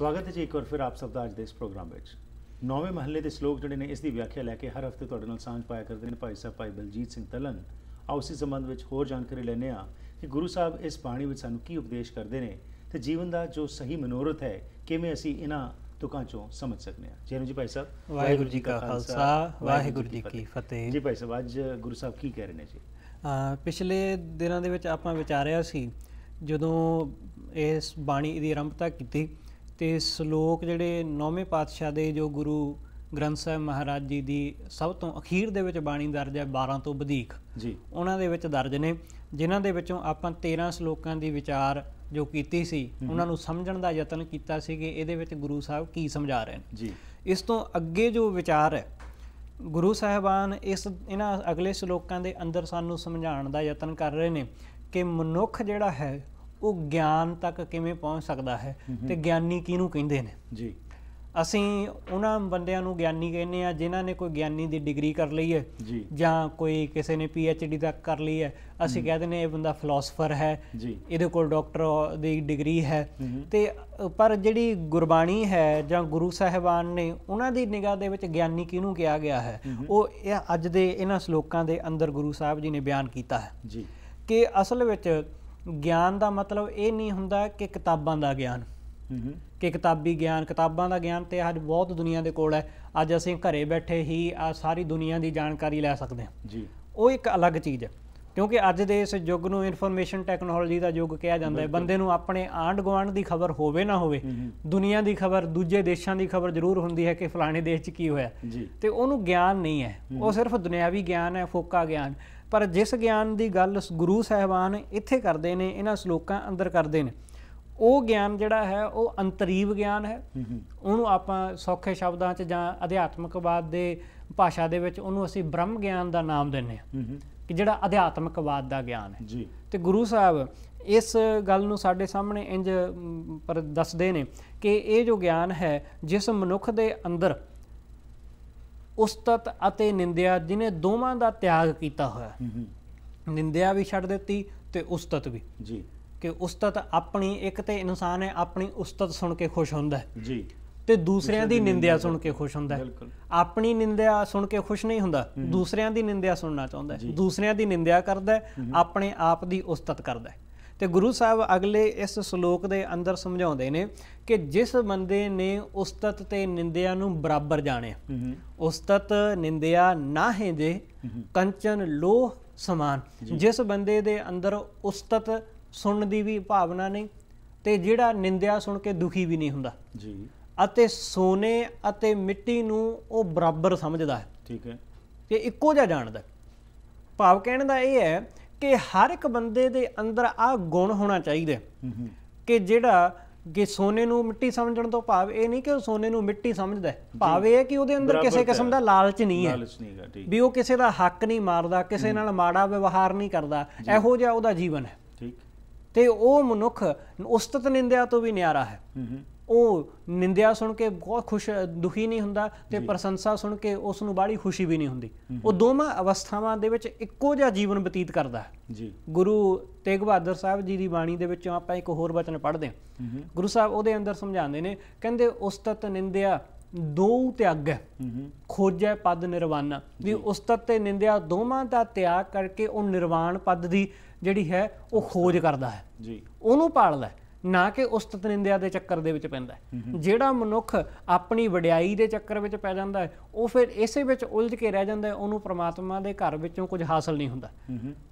ਸਵਾਗਤ ਹੈ ਜੀ ਇੱਕ ਵਾਰ ਫਿਰ ਆਪ ਸਭ ਦਾ ਅੱਜ ਦੇ ਇਸ ਪ੍ਰੋਗਰਾਮ ਵਿੱਚ ਨੌਵੇਂ ਮਹੱਲੇ ਦੇ ਸ਼ਲੋਕ ਜਿਹੜੇ ਨੇ ਇਸ ਦੀ ਵਿਆਖਿਆ ਲੈ ਕੇ ਹਰ ਹਫਤੇ ਤੁਹਾਡੇ ਨਾਲ ਸਾਂਝ ਪਾਇਆ ਕਰਦੇ ਨੇ ਭਾਈ ਸਾਹਿਬ ਭਾਈ ਬਲਜੀਤ ਸਿੰਘ ਤਲਨ ਆ ਉਸੇ ਸੰਬੰਧ ਵਿੱਚ ਹੋਰ ਜਾਣਕਾਰੀ ਲੈਣੇ ਆ ਕਿ ਗੁਰੂ ਸਾਹਿਬ ਇਸ ਬਾਣੀ ਵਿੱਚ ਸਾਨੂੰ ਕੀ ਉਪਦੇਸ਼ ਕਰਦੇ ਨੇ ਤੇ ਜੀਵਨ ਦਾ ਜੋ ਸਹੀ ਮਨੋਰਥ ਹੈ ਕਿਵੇਂ ਅਸੀਂ ਇਹਨਾਂ ਤੁਕਾਂ ਚੋਂ ਸਮਝ ਸਕਨੇ ਆ ਜੈਨੂ ਜੀ ਭਾਈ ਸਾਹਿਬ ਵਾਹਿਗੁਰੂ ਜੀ ਕਾ ਖਾਲਸਾ ਵਾਹਿਗੁਰੂ ਜੀ ਕੀ ਫਤਿਹ ਜੀ ਭਾਈ ਸਾਹਿਬ ਅੱਜ ਗੁਰੂ ਸਾਹਿਬ ਕੀ ਕਹਿ ਰਹੇ ਨੇ ਜੀ ਪਿਛਲੇ ਦਿਨਾਂ ਦੇ ਵਿੱਚ ਆਪਾਂ ਵਿਚਾਰਿਆ ਸੀ ਜਦੋਂ ਇਸ ਬਾਣੀ ਦੀ ਆਰੰਭਤਾ ਕੀਤੀ ਤੇ ਸ਼ਲੋਕ ਜਿਹੜੇ ਨੌਵੇਂ ਪਾਤਸ਼ਾਹ ਦੇ ਜੋ ਗੁਰੂ ਗ੍ਰੰਥ ਸਾਹਿਬ ਮਹਾਰਾਜ ਜੀ ਦੀ ਸਭ ਤੋਂ ਅਖੀਰ ਦੇ ਵਿੱਚ ਬਾਣੀ ਦਰਜ ਹੈ 12 ਤੋਂ ਵਧੇਕ ਜੀ ਉਹਨਾਂ ਦੇ ਵਿੱਚ ਦਰਜ ਨੇ ਜਿਨ੍ਹਾਂ ਦੇ ਵਿੱਚੋਂ ਆਪਾਂ 13 ਸ਼ਲੋਕਾਂ ਦੀ ਵਿਚਾਰ ਜੋ ਕੀਤੀ ਸੀ ਉਹਨਾਂ ਨੂੰ ਸਮਝਣ ਦਾ ਯਤਨ ਕੀਤਾ ਸੀ ਕਿ ਇਹਦੇ ਵਿੱਚ ਗੁਰੂ ਸਾਹਿਬ ਕੀ ਸਮਝਾ ਰਹੇ ਨੇ ਜੀ ਇਸ ਤੋਂ ਅੱਗੇ ਜੋ ਵਿਚਾਰ ਹੈ ਗੁਰੂ ਸਾਹਿਬਾਨ ਇਸ ਇਹਨਾਂ ਅਗਲੇ ਸ਼ਲੋਕਾਂ ਦੇ ਅੰਦਰ ਸਾਨੂੰ ਸਮਝਾਉਣ ਦਾ ਯਤਨ ਕਰ ਰਹੇ ਨੇ ਕਿ ਮਨੁੱਖ ਜਿਹੜਾ ਹੈ ਉਹ ਗਿਆਨ ਤੱਕ ਕਿਵੇਂ ਪਹੁੰਚ ਸਕਦਾ ਹੈ ਤੇ ਗਿਆਨੀ ਕਿਹਨੂੰ ਕਹਿੰਦੇ ਨੇ ਜੀ ਅਸੀਂ ਉਹਨਾਂ ਬੰਦਿਆਂ ਨੂੰ ਗਿਆਨੀ ਕਹਿੰਦੇ ਆ ਜਿਨ੍ਹਾਂ ਨੇ ਕੋਈ ਗਿਆਨੀ ਦੀ ਡਿਗਰੀ ਕਰ ਲਈ ਹੈ ਜਾਂ ਕੋਈ ਕਿਸੇ ਨੇ ਪੀ ਐਚ ਡੀ ਤੱਕ ਕਰ ਲਈ ਹੈ ਅਸੀਂ ਕਹਿ ਨੇ ਇਹ ਬੰਦਾ ਫਿਲਾਸਫਰ ਹੈ ਇਹਦੇ ਕੋਲ ਡਾਕਟਰ ਦੀ ਡਿਗਰੀ ਹੈ ਤੇ ਪਰ ਜਿਹੜੀ ਗੁਰਬਾਣੀ ਹੈ ਜਾਂ ਗੁਰੂ ਸਾਹਿਬਾਨ ਨੇ ਉਹਨਾਂ ਦੀ ਨਿਗਾਹ ਦੇ ਵਿੱਚ ਗਿਆਨੀ ਕਿਹਨੂੰ ਕਿਹਾ ਗਿਆ ਹੈ ਉਹ ਅੱਜ ਦੇ ਇਹਨਾਂ ਸ਼ਲੋਕਾਂ ਦੇ ਅੰਦਰ ਗੁਰੂ ਸਾਹਿਬ ਜੀ ਨੇ ਬਿਆਨ ਕੀਤਾ ਹੈ ਜੀ ਕਿ ਅਸਲ ਵਿੱਚ ਗਿਆਨ ਦਾ ਮਤਲਬ ਇਹ ਨਹੀਂ ਹੁੰਦਾ ਕਿ ਕਿਤਾਬਾਂ ਦਾ ਗਿਆਨ ਕਿ ਕਿਤਾਬੀ ਗਿਆਨ ਕਿਤਾਬਾਂ ਦਾ ਗਿਆਨ ਤੇ ਅੱਜ ਬਹੁਤ ਦੁਨੀਆ ਦੇ ਕੋਲ ਹੈ ਅੱਜ ਅਸੀਂ ਘਰੇ ਬੈਠੇ ਹੀ ਆ ਸਾਰੀ ਦੁਨੀਆ ਦੀ ਜਾਣਕਾਰੀ ਲੈ ਸਕਦੇ ਹਾਂ ਜੀ ਉਹ ਇੱਕ ਅਲੱਗ ਚੀਜ਼ ਹੈ ਕਿਉਂਕਿ ਅੱਜ ਦੇ ਇਸ ਯੁੱਗ ਨੂੰ ਇਨਫੋਰਮੇਸ਼ਨ ਟੈਕਨੋਲੋਜੀ ਦਾ ਯੁੱਗ ਕਿਹਾ ਜਾਂਦਾ ਹੈ ਬੰਦੇ ਨੂੰ ਆਪਣੇ ਆਂਡ ਗਵਾਂਡ ਦੀ ਖਬਰ ਹੋਵੇ ਨਾ ਹੋਵੇ ਦੁਨੀਆ ਦੀ ਖਬਰ ਦੂਜੇ ਦੇਸ਼ਾਂ ਦੀ ਖਬਰ ਜ਼ਰੂਰ ਹੁੰਦੀ ਹੈ ਕਿ ਫਲਾਣੇ ਦੇਸ਼ 'ਚ ਕੀ ਹੋਇਆ ਤੇ ਉਹਨੂੰ ਗਿਆਨ ਨਹੀਂ ਹੈ ਉਹ ਸਿਰਫ ਦੁਨਿਆਵੀ ਗਿਆਨ ਹੈ ਫੋਕਾ ਗਿਆਨ ਪਰ ਜਿਸ ਗਿਆਨ ਦੀ ਗੱਲ ਗੁਰੂ ਸਹਿਬਾਨ ਇੱਥੇ ਕਰਦੇ ਨੇ ਇਹਨਾਂ ਸ਼ਲੋਕਾਂ ਅੰਦਰ ਕਰਦੇ ਨੇ ਉਹ ਗਿਆਨ ਜਿਹੜਾ ਹੈ ਉਹ ਅੰਤਰੀਵ ਗਿਆਨ ਹੈ ਉਹਨੂੰ ਆਪਾਂ ਸੌਖੇ ਸ਼ਬਦਾਂ 'ਚ ਜਾਂ ਅਧਿਆਤਮਿਕਵਾਦ ਦੇ ਭਾਸ਼ਾ ਦੇ ਵਿੱਚ ਉਹਨੂੰ ਅਸੀਂ ਬ੍ਰਹਮ ਗਿਆਨ ਦਾ ਨਾਮ ਦਿੰਨੇ ਆ ਕਿ ਜਿਹੜਾ ਅਧਿਆਤਮਿਕਵਾਦ ਦਾ ਗਿਆਨ ਹੈ ਜੀ ਤੇ ਗੁਰੂ ਸਾਹਿਬ ਇਸ ਗੱਲ ਨੂੰ ਸਾਡੇ ਸਾਹਮਣੇ ਇੰਜ ਪਰ ਦੱਸਦੇ ਨੇ ਕਿ ਇਹ ਜੋ ਗਿਆਨ ਹੈ ਜਿਸ ਮਨੁੱਖ ਦੇ ਅੰਦਰ ਉਸਤਤ ਅਤੇ ਨਿੰਦਿਆ ਜਿਨੇ ਦੋਵਾਂ ਦਾ ਤਿਆਗ ਕੀਤਾ ਹੋਇਆ ਨਿੰਦਿਆ ਵੀ ਛੱਡ ਦਿੱਤੀ ਤੇ ਉਸਤਤ ਵੀ ਜੀ ਕਿ ਉਸਤਤ ਆਪਣੀ ਇੱਕ ਤੇ ਇਨਸਾਨ ਹੈ ਆਪਣੀ ਉਸਤਤ ਸੁਣ ਕੇ ਖੁਸ਼ ਹੁੰਦਾ ਜੀ ਤੇ ਦੂਸਰਿਆਂ ਦੀ ਨਿੰਦਿਆ ਸੁਣ ਕੇ ਖੁਸ਼ ਹੁੰਦਾ ਹੈ ਆਪਣੀ ਨਿੰਦਿਆ ਸੁਣ ਕੇ ਖੁਸ਼ ਨਹੀਂ ਹੁੰਦਾ ਦੂਸਰਿਆਂ ਦੀ ਨਿੰਦਿਆ ਸੁਣਨਾ ਚਾਹੁੰਦਾ ਦੂਸਰਿਆਂ ਦੀ ਨਿੰਦਿਆ ਕਰਦਾ ਆਪਣੇ ਆਪ ਦੀ ਉਸਤਤ ਕਰਦਾ ਤੇ ਗੁਰੂ ਸਾਹਿਬ ਅਗਲੇ ਇਸ ਸ਼ਲੋਕ ਦੇ ਅੰਦਰ ਸਮਝਾਉਂਦੇ ਨੇ ਕਿ ਜਿਸ ਬੰਦੇ ਨੇ ਉਸਤਤ ਤੇ ਨਿੰਦਿਆ ਨੂੰ ਬਰਾਬਰ ਜਾਣਿਆ ਉਸਤਤ ਨਿੰਦਿਆ ਨਾ ਹੈ ਜੇ ਕੰਚਨ ਲੋਹ ਸਮਾਨ ਜਿਸ ਬੰਦੇ ਦੇ ਅੰਦਰ ਉਸਤਤ ਸੁਣਨ ਦੀ ਵੀ ਭਾਵਨਾ ਨਹੀਂ ਤੇ ਜਿਹੜਾ ਨਿੰਦਿਆ ਸੁਣ ਕੇ ਦੁਖੀ ਵੀ ਨਹੀਂ ਹੁੰਦਾ ਜੀ ਅਤੇ ਸੋਨੇ ਅਤੇ ਮਿੱਟੀ ਨੂੰ ਉਹ ਬਰਾਬਰ ਸਮਝਦਾ ਹੈ ਠੀਕ ਹੈ ਕਿ ਇੱਕੋ ਜਿਹਾ ਜਾਣਦਾ ਭਾਵ ਕਹਿਣ ਦਾ ਇਹ ਹੈ ਕਿ ਹਰ ਇੱਕ ਬੰਦੇ ਦੇ ਅੰਦਰ ਆ ਗੁਣ ਹੋਣਾ ਚਾਹੀਦਾ ਕਿ ਜਿਹੜਾ ਕਿ ਸੋਨੇ ਨੂੰ ਮਿੱਟੀ ਸਮਝਣ ਤੋਂ ਭਾਵ ਇਹ ਨਹੀਂ ਕਿ ਉਹ ਸੋਨੇ ਨੂੰ ਮਿੱਟੀ ਸਮਝਦਾ ਹੈ ਭਾਵ ਇਹ ਹੈ ਕਿ ਉਹਦੇ ਅੰਦਰ ਕਿਸੇ ਕਿਸਮ ਦਾ ਲਾਲਚ ਨਹੀਂ ਹੈ ਲਾਲਚ ਨਹੀਂ ਹੈ ਠੀਕ ਵੀ ਉਹ ਕਿਸੇ ਦਾ ਹੱਕ ਨਹੀਂ ਮਾਰਦਾ ਕਿਸੇ ਨਾਲ ਮਾੜਾ ਵਿਵਹਾਰ ਨਹੀਂ ਕਰਦਾ ਇਹੋ ਜਿਹਾ ਉਹਦਾ ਜੀਵਨ ਹੈ ਠੀਕ ਤੇ ਉਹ ਮਨੁੱਖ ਉਸਤਤ ਨਿੰਦਿਆ ਤੋਂ ਵੀ ਨਿਆਰਾ ਹੈ ਉਹ ਨਿੰਦਿਆ ਸੁਣ ਕੇ ਬਹੁਤ ਖੁਸ਼ ਦੁਖੀ ਨਹੀਂ ਹੁੰਦਾ ਤੇ ਪ੍ਰਸ਼ੰਸਾ ਸੁਣ ਕੇ ਉਸ ਨੂੰ ਬਾੜੀ ਖੁਸ਼ੀ ਵੀ ਨਹੀਂ ਹੁੰਦੀ ਉਹ ਦੋਵਾਂ ਅਵਸਥਾਵਾਂ ਦੇ ਵਿੱਚ ਇੱਕੋ ਜਿਹਾ ਜੀਵਨ ਬਤੀਤ ਕਰਦਾ ਹੈ ਜੀ ਗੁਰੂ ਤੇਗ ਬਹਾਦਰ ਸਾਹਿਬ ਜੀ ਦੀ ਬਾਣੀ ਦੇ ਵਿੱਚੋਂ ਆਪਾਂ ਇੱਕ ਹੋਰ ਬਚਨ ਪੜ੍ਹਦੇ ਹਾਂ ਗੁਰੂ ਸਾਹਿਬ ਉਹਦੇ ਅੰਦਰ ਸਮਝਾਉਂਦੇ ਨੇ ਕਹਿੰਦੇ ਉਸਤਤ ਨਿੰਦਿਆ ਦੋ ਤਿਆਗ ਹੈ ਖੋਜੈ ਪਦ ਨਿਰਵਾਣਾ ਵੀ ਉਸਤਤ ਤੇ ਨਿੰਦਿਆ ਦੋਵਾਂ ਦਾ ਤਿਆਗ ਕਰਕੇ ਉਹ ਨਿਰਵਾਣ ਪਦ ਦੀ ਜਿਹੜੀ ਹੈ ਉਹ ਖੋਜ ਕਰਦਾ ਹੈ ਜੀ ਉਹਨੂੰ ਪਾਲਦਾ ਨਾ ਕਿ ਉਸਤਤ ਨਿੰਦਿਆ ਦੇ ਚੱਕਰ ਦੇ ਵਿੱਚ ਪੈਂਦਾ ਜਿਹੜਾ ਮਨੁੱਖ ਆਪਣੀ ਵਡਿਆਈ ਦੇ ਚੱਕਰ ਵਿੱਚ ਪੈ ਜਾਂਦਾ ਹੈ ਉਹ ਫਿਰ ਇਸੇ ਵਿੱਚ ਉਲਝ ਕੇ ਰਹਿ ਜਾਂਦਾ ਉਹਨੂੰ ਪ੍ਰਮਾਤਮਾ ਦੇ ਘਰ ਵਿੱਚੋਂ ਕੁਝ ਹਾਸਲ ਨਹੀਂ ਹੁੰਦਾ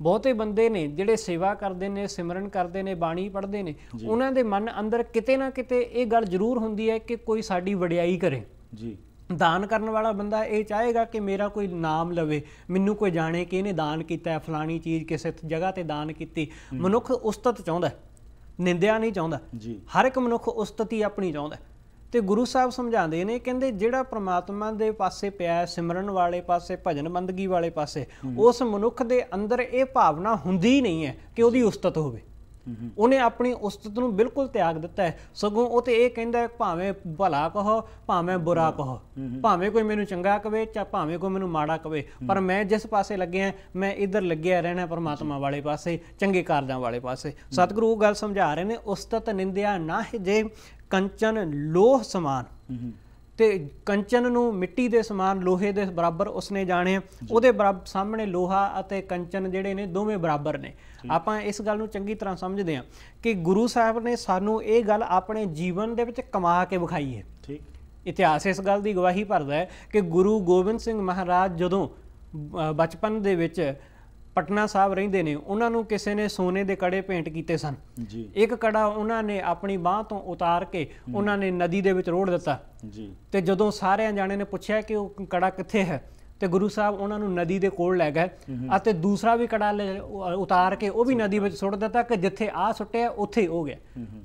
ਬਹੁਤੇ ਬੰਦੇ ਨੇ ਜਿਹੜੇ ਸੇਵਾ ਕਰਦੇ ਨੇ ਸਿਮਰਨ ਕਰਦੇ ਨੇ ਬਾਣੀ ਪੜ੍ਹਦੇ ਨੇ ਉਹਨਾਂ ਦੇ ਮਨ ਅੰਦਰ ਕਿਤੇ ਨਾ ਕਿਤੇ ਇਹ ਗੱਲ ਜ਼ਰੂਰ ਹੁੰਦੀ ਹੈ ਕਿ ਕੋਈ ਸਾਡੀ ਵਡਿਆਈ ਕਰੇ ਜੀ ਦਾਨ ਕਰਨ ਵਾਲਾ ਬੰਦਾ ਇਹ ਚਾਹੇਗਾ ਕਿ ਮੇਰਾ ਕੋਈ ਨਾਮ ਲਵੇ ਮੈਨੂੰ ਕੋਈ ਜਾਣੇ ਕਿ ਇਹਨੇ ਦਾਨ ਕੀਤਾ ਹੈ ਫਲਾਣੀ ਚੀਜ਼ ਕਿਸੇ ਜਗ੍ਹਾ ਤੇ ਦਾਨ ਕੀਤੀ ਮਨੁੱਖ ਉਸਤਤ ਚਾਹੁੰਦਾ ਹੈ ਨਿੰਦਿਆ ਨਹੀਂ ਚਾਹੁੰਦਾ ਜੀ ਹਰ ਇੱਕ ਮਨੁੱਖ ਉਸਤਤੀ ਆਪਣੀ ਚਾਹੁੰਦਾ ਤੇ ਗੁਰੂ ਸਾਹਿਬ ਸਮਝਾਉਂਦੇ ਨੇ ਕਹਿੰਦੇ ਜਿਹੜਾ ਪ੍ਰਮਾਤਮਾ ਦੇ ਪਾਸੇ ਪਿਆ ਸਿਮਰਨ ਵਾਲੇ ਪਾਸੇ ਭਜਨ ਬੰਦਗੀ ਵਾਲੇ ਪਾਸੇ ਉਸ ਮਨੁੱਖ ਦੇ ਅੰਦਰ ਇਹ ਭਾਵਨਾ ਹੁੰਦੀ ਨਹੀਂ ਹੈ ਕਿ ਉਹਦੀ ਉਸਤਤ ਹੋਵੇ ਉਹਨੇ ਆਪਣੀ ਉਸਤਤ ਨੂੰ ਬਿਲਕੁਲ ਤਿਆਗ ਦਿੱਤਾ ਹੈ ਸਗੋਂ ਉਹ ਤੇ ਇਹ ਕਹਿੰਦਾ ਭਾਵੇਂ ਭਲਾ ਕਹੋ ਭਾਵੇਂ ਬੁਰਾ ਕਹੋ ਭਾਵੇਂ ਕੋਈ ਮੈਨੂੰ ਚੰਗਾ ਕਵੇ ਚਾ ਭਾਵੇਂ ਕੋਈ ਮੈਨੂੰ ਮਾੜਾ ਕਵੇ ਪਰ ਮੈਂ ਜਿਸ ਪਾਸੇ ਲੱਗਿਆ ਮੈਂ ਇਧਰ ਲੱਗਿਆ ਰਹਿਣਾ ਪਰਮਾਤਮਾ ਵਾਲੇ ਪਾਸੇ ਚੰਗੇ ਕਾਰਜਾਂ ਵਾਲੇ ਪਾਸੇ ਸਤਿਗੁਰੂ ਗੱਲ ਸਮਝਾ ਰਹੇ ਨੇ ਉਸਤਤ ਨਿੰਦਿਆ ਨਾ ਜੇ ਕੰਚਨ ਲੋਹ ਸਮਾਨ ਤੇ ਕੰਚਨ ਨੂੰ ਮਿੱਟੀ ਦੇ ਸਮਾਨ ਲੋਹੇ ਦੇ ਬਰਾਬਰ ਉਸਨੇ ਜਾਣਿਆ ਉਹਦੇ ਬਰਾਬਰ ਸਾਹਮਣੇ ਲੋਹਾ ਅਤੇ ਕੰਚਨ ਜਿਹੜੇ ਨੇ ਦੋਵੇਂ ਬਰਾਬਰ ਨੇ ਆਪਾਂ ਇਸ ਗੱਲ ਨੂੰ ਚੰਗੀ ਤਰ੍ਹਾਂ ਸਮਝਦੇ ਹਾਂ ਕਿ ਗੁਰੂ ਸਾਹਿਬ ਨੇ ਸਾਨੂੰ ਇਹ ਗੱਲ ਆਪਣੇ ਜੀਵਨ ਦੇ ਵਿੱਚ ਕਮਾ ਕੇ ਵਿਖਾਈ ਹੈ ਠੀਕ ਇਤਿਹਾਸ ਇਸ ਗੱਲ ਦੀ ਗਵਾਹੀ ਭਰਦਾ ਹੈ ਕਿ ਗੁਰੂ ਗੋਬਿੰਦ ਸਿੰਘ ਮਹਾਰਾਜ ਜਦੋਂ ਬਚਪਨ ਦੇ ਵਿੱਚ ਪਟਨਾ ਸਾਹਿਬ ਰਹਿੰਦੇ ਨੇ ਉਹਨਾਂ ਨੂੰ ਕਿਸੇ ਨੇ ਸੋਨੇ ਦੇ ਕੜੇ ਭੇਂਟ ਕੀਤੇ ਸਨ ਜੀ ਇੱਕ ਕੜਾ ਉਹਨਾਂ ਨੇ ਆਪਣੀ ਬਾਹ ਤੋਂ ਉਤਾਰ ਕੇ ਉਹਨਾਂ ਨੇ ਨਦੀ ਦੇ ਵਿੱਚ ਰੋੜ ਦਿੱਤਾ ਜੀ ਤੇ ਜਦੋਂ ਸਾਰਿਆਂ ਜਾਣੇ ਨੇ ਪੁੱਛਿਆ ਕਿ ਉਹ ਕੜਾ ਕਿੱਥੇ ਹੈ ਤੇ ਗੁਰੂ ਸਾਹਿਬ ਉਹਨਾਂ ਨੂੰ ਨਦੀ ਦੇ ਕੋਲ ਲੈ ਗਏ ਅਤੇ ਦੂਸਰਾ ਵੀ ਕੜਾ ਉਤਾਰ ਕੇ ਉਹ ਵੀ ਨਦੀ ਵਿੱਚ ਸੁੱਟ ਦਿੱਤਾ ਕਿ ਜਿੱਥੇ ਆ ਸੁੱਟਿਆ ਉੱਥੇ ਹੀ ਹੋ ਗਿਆ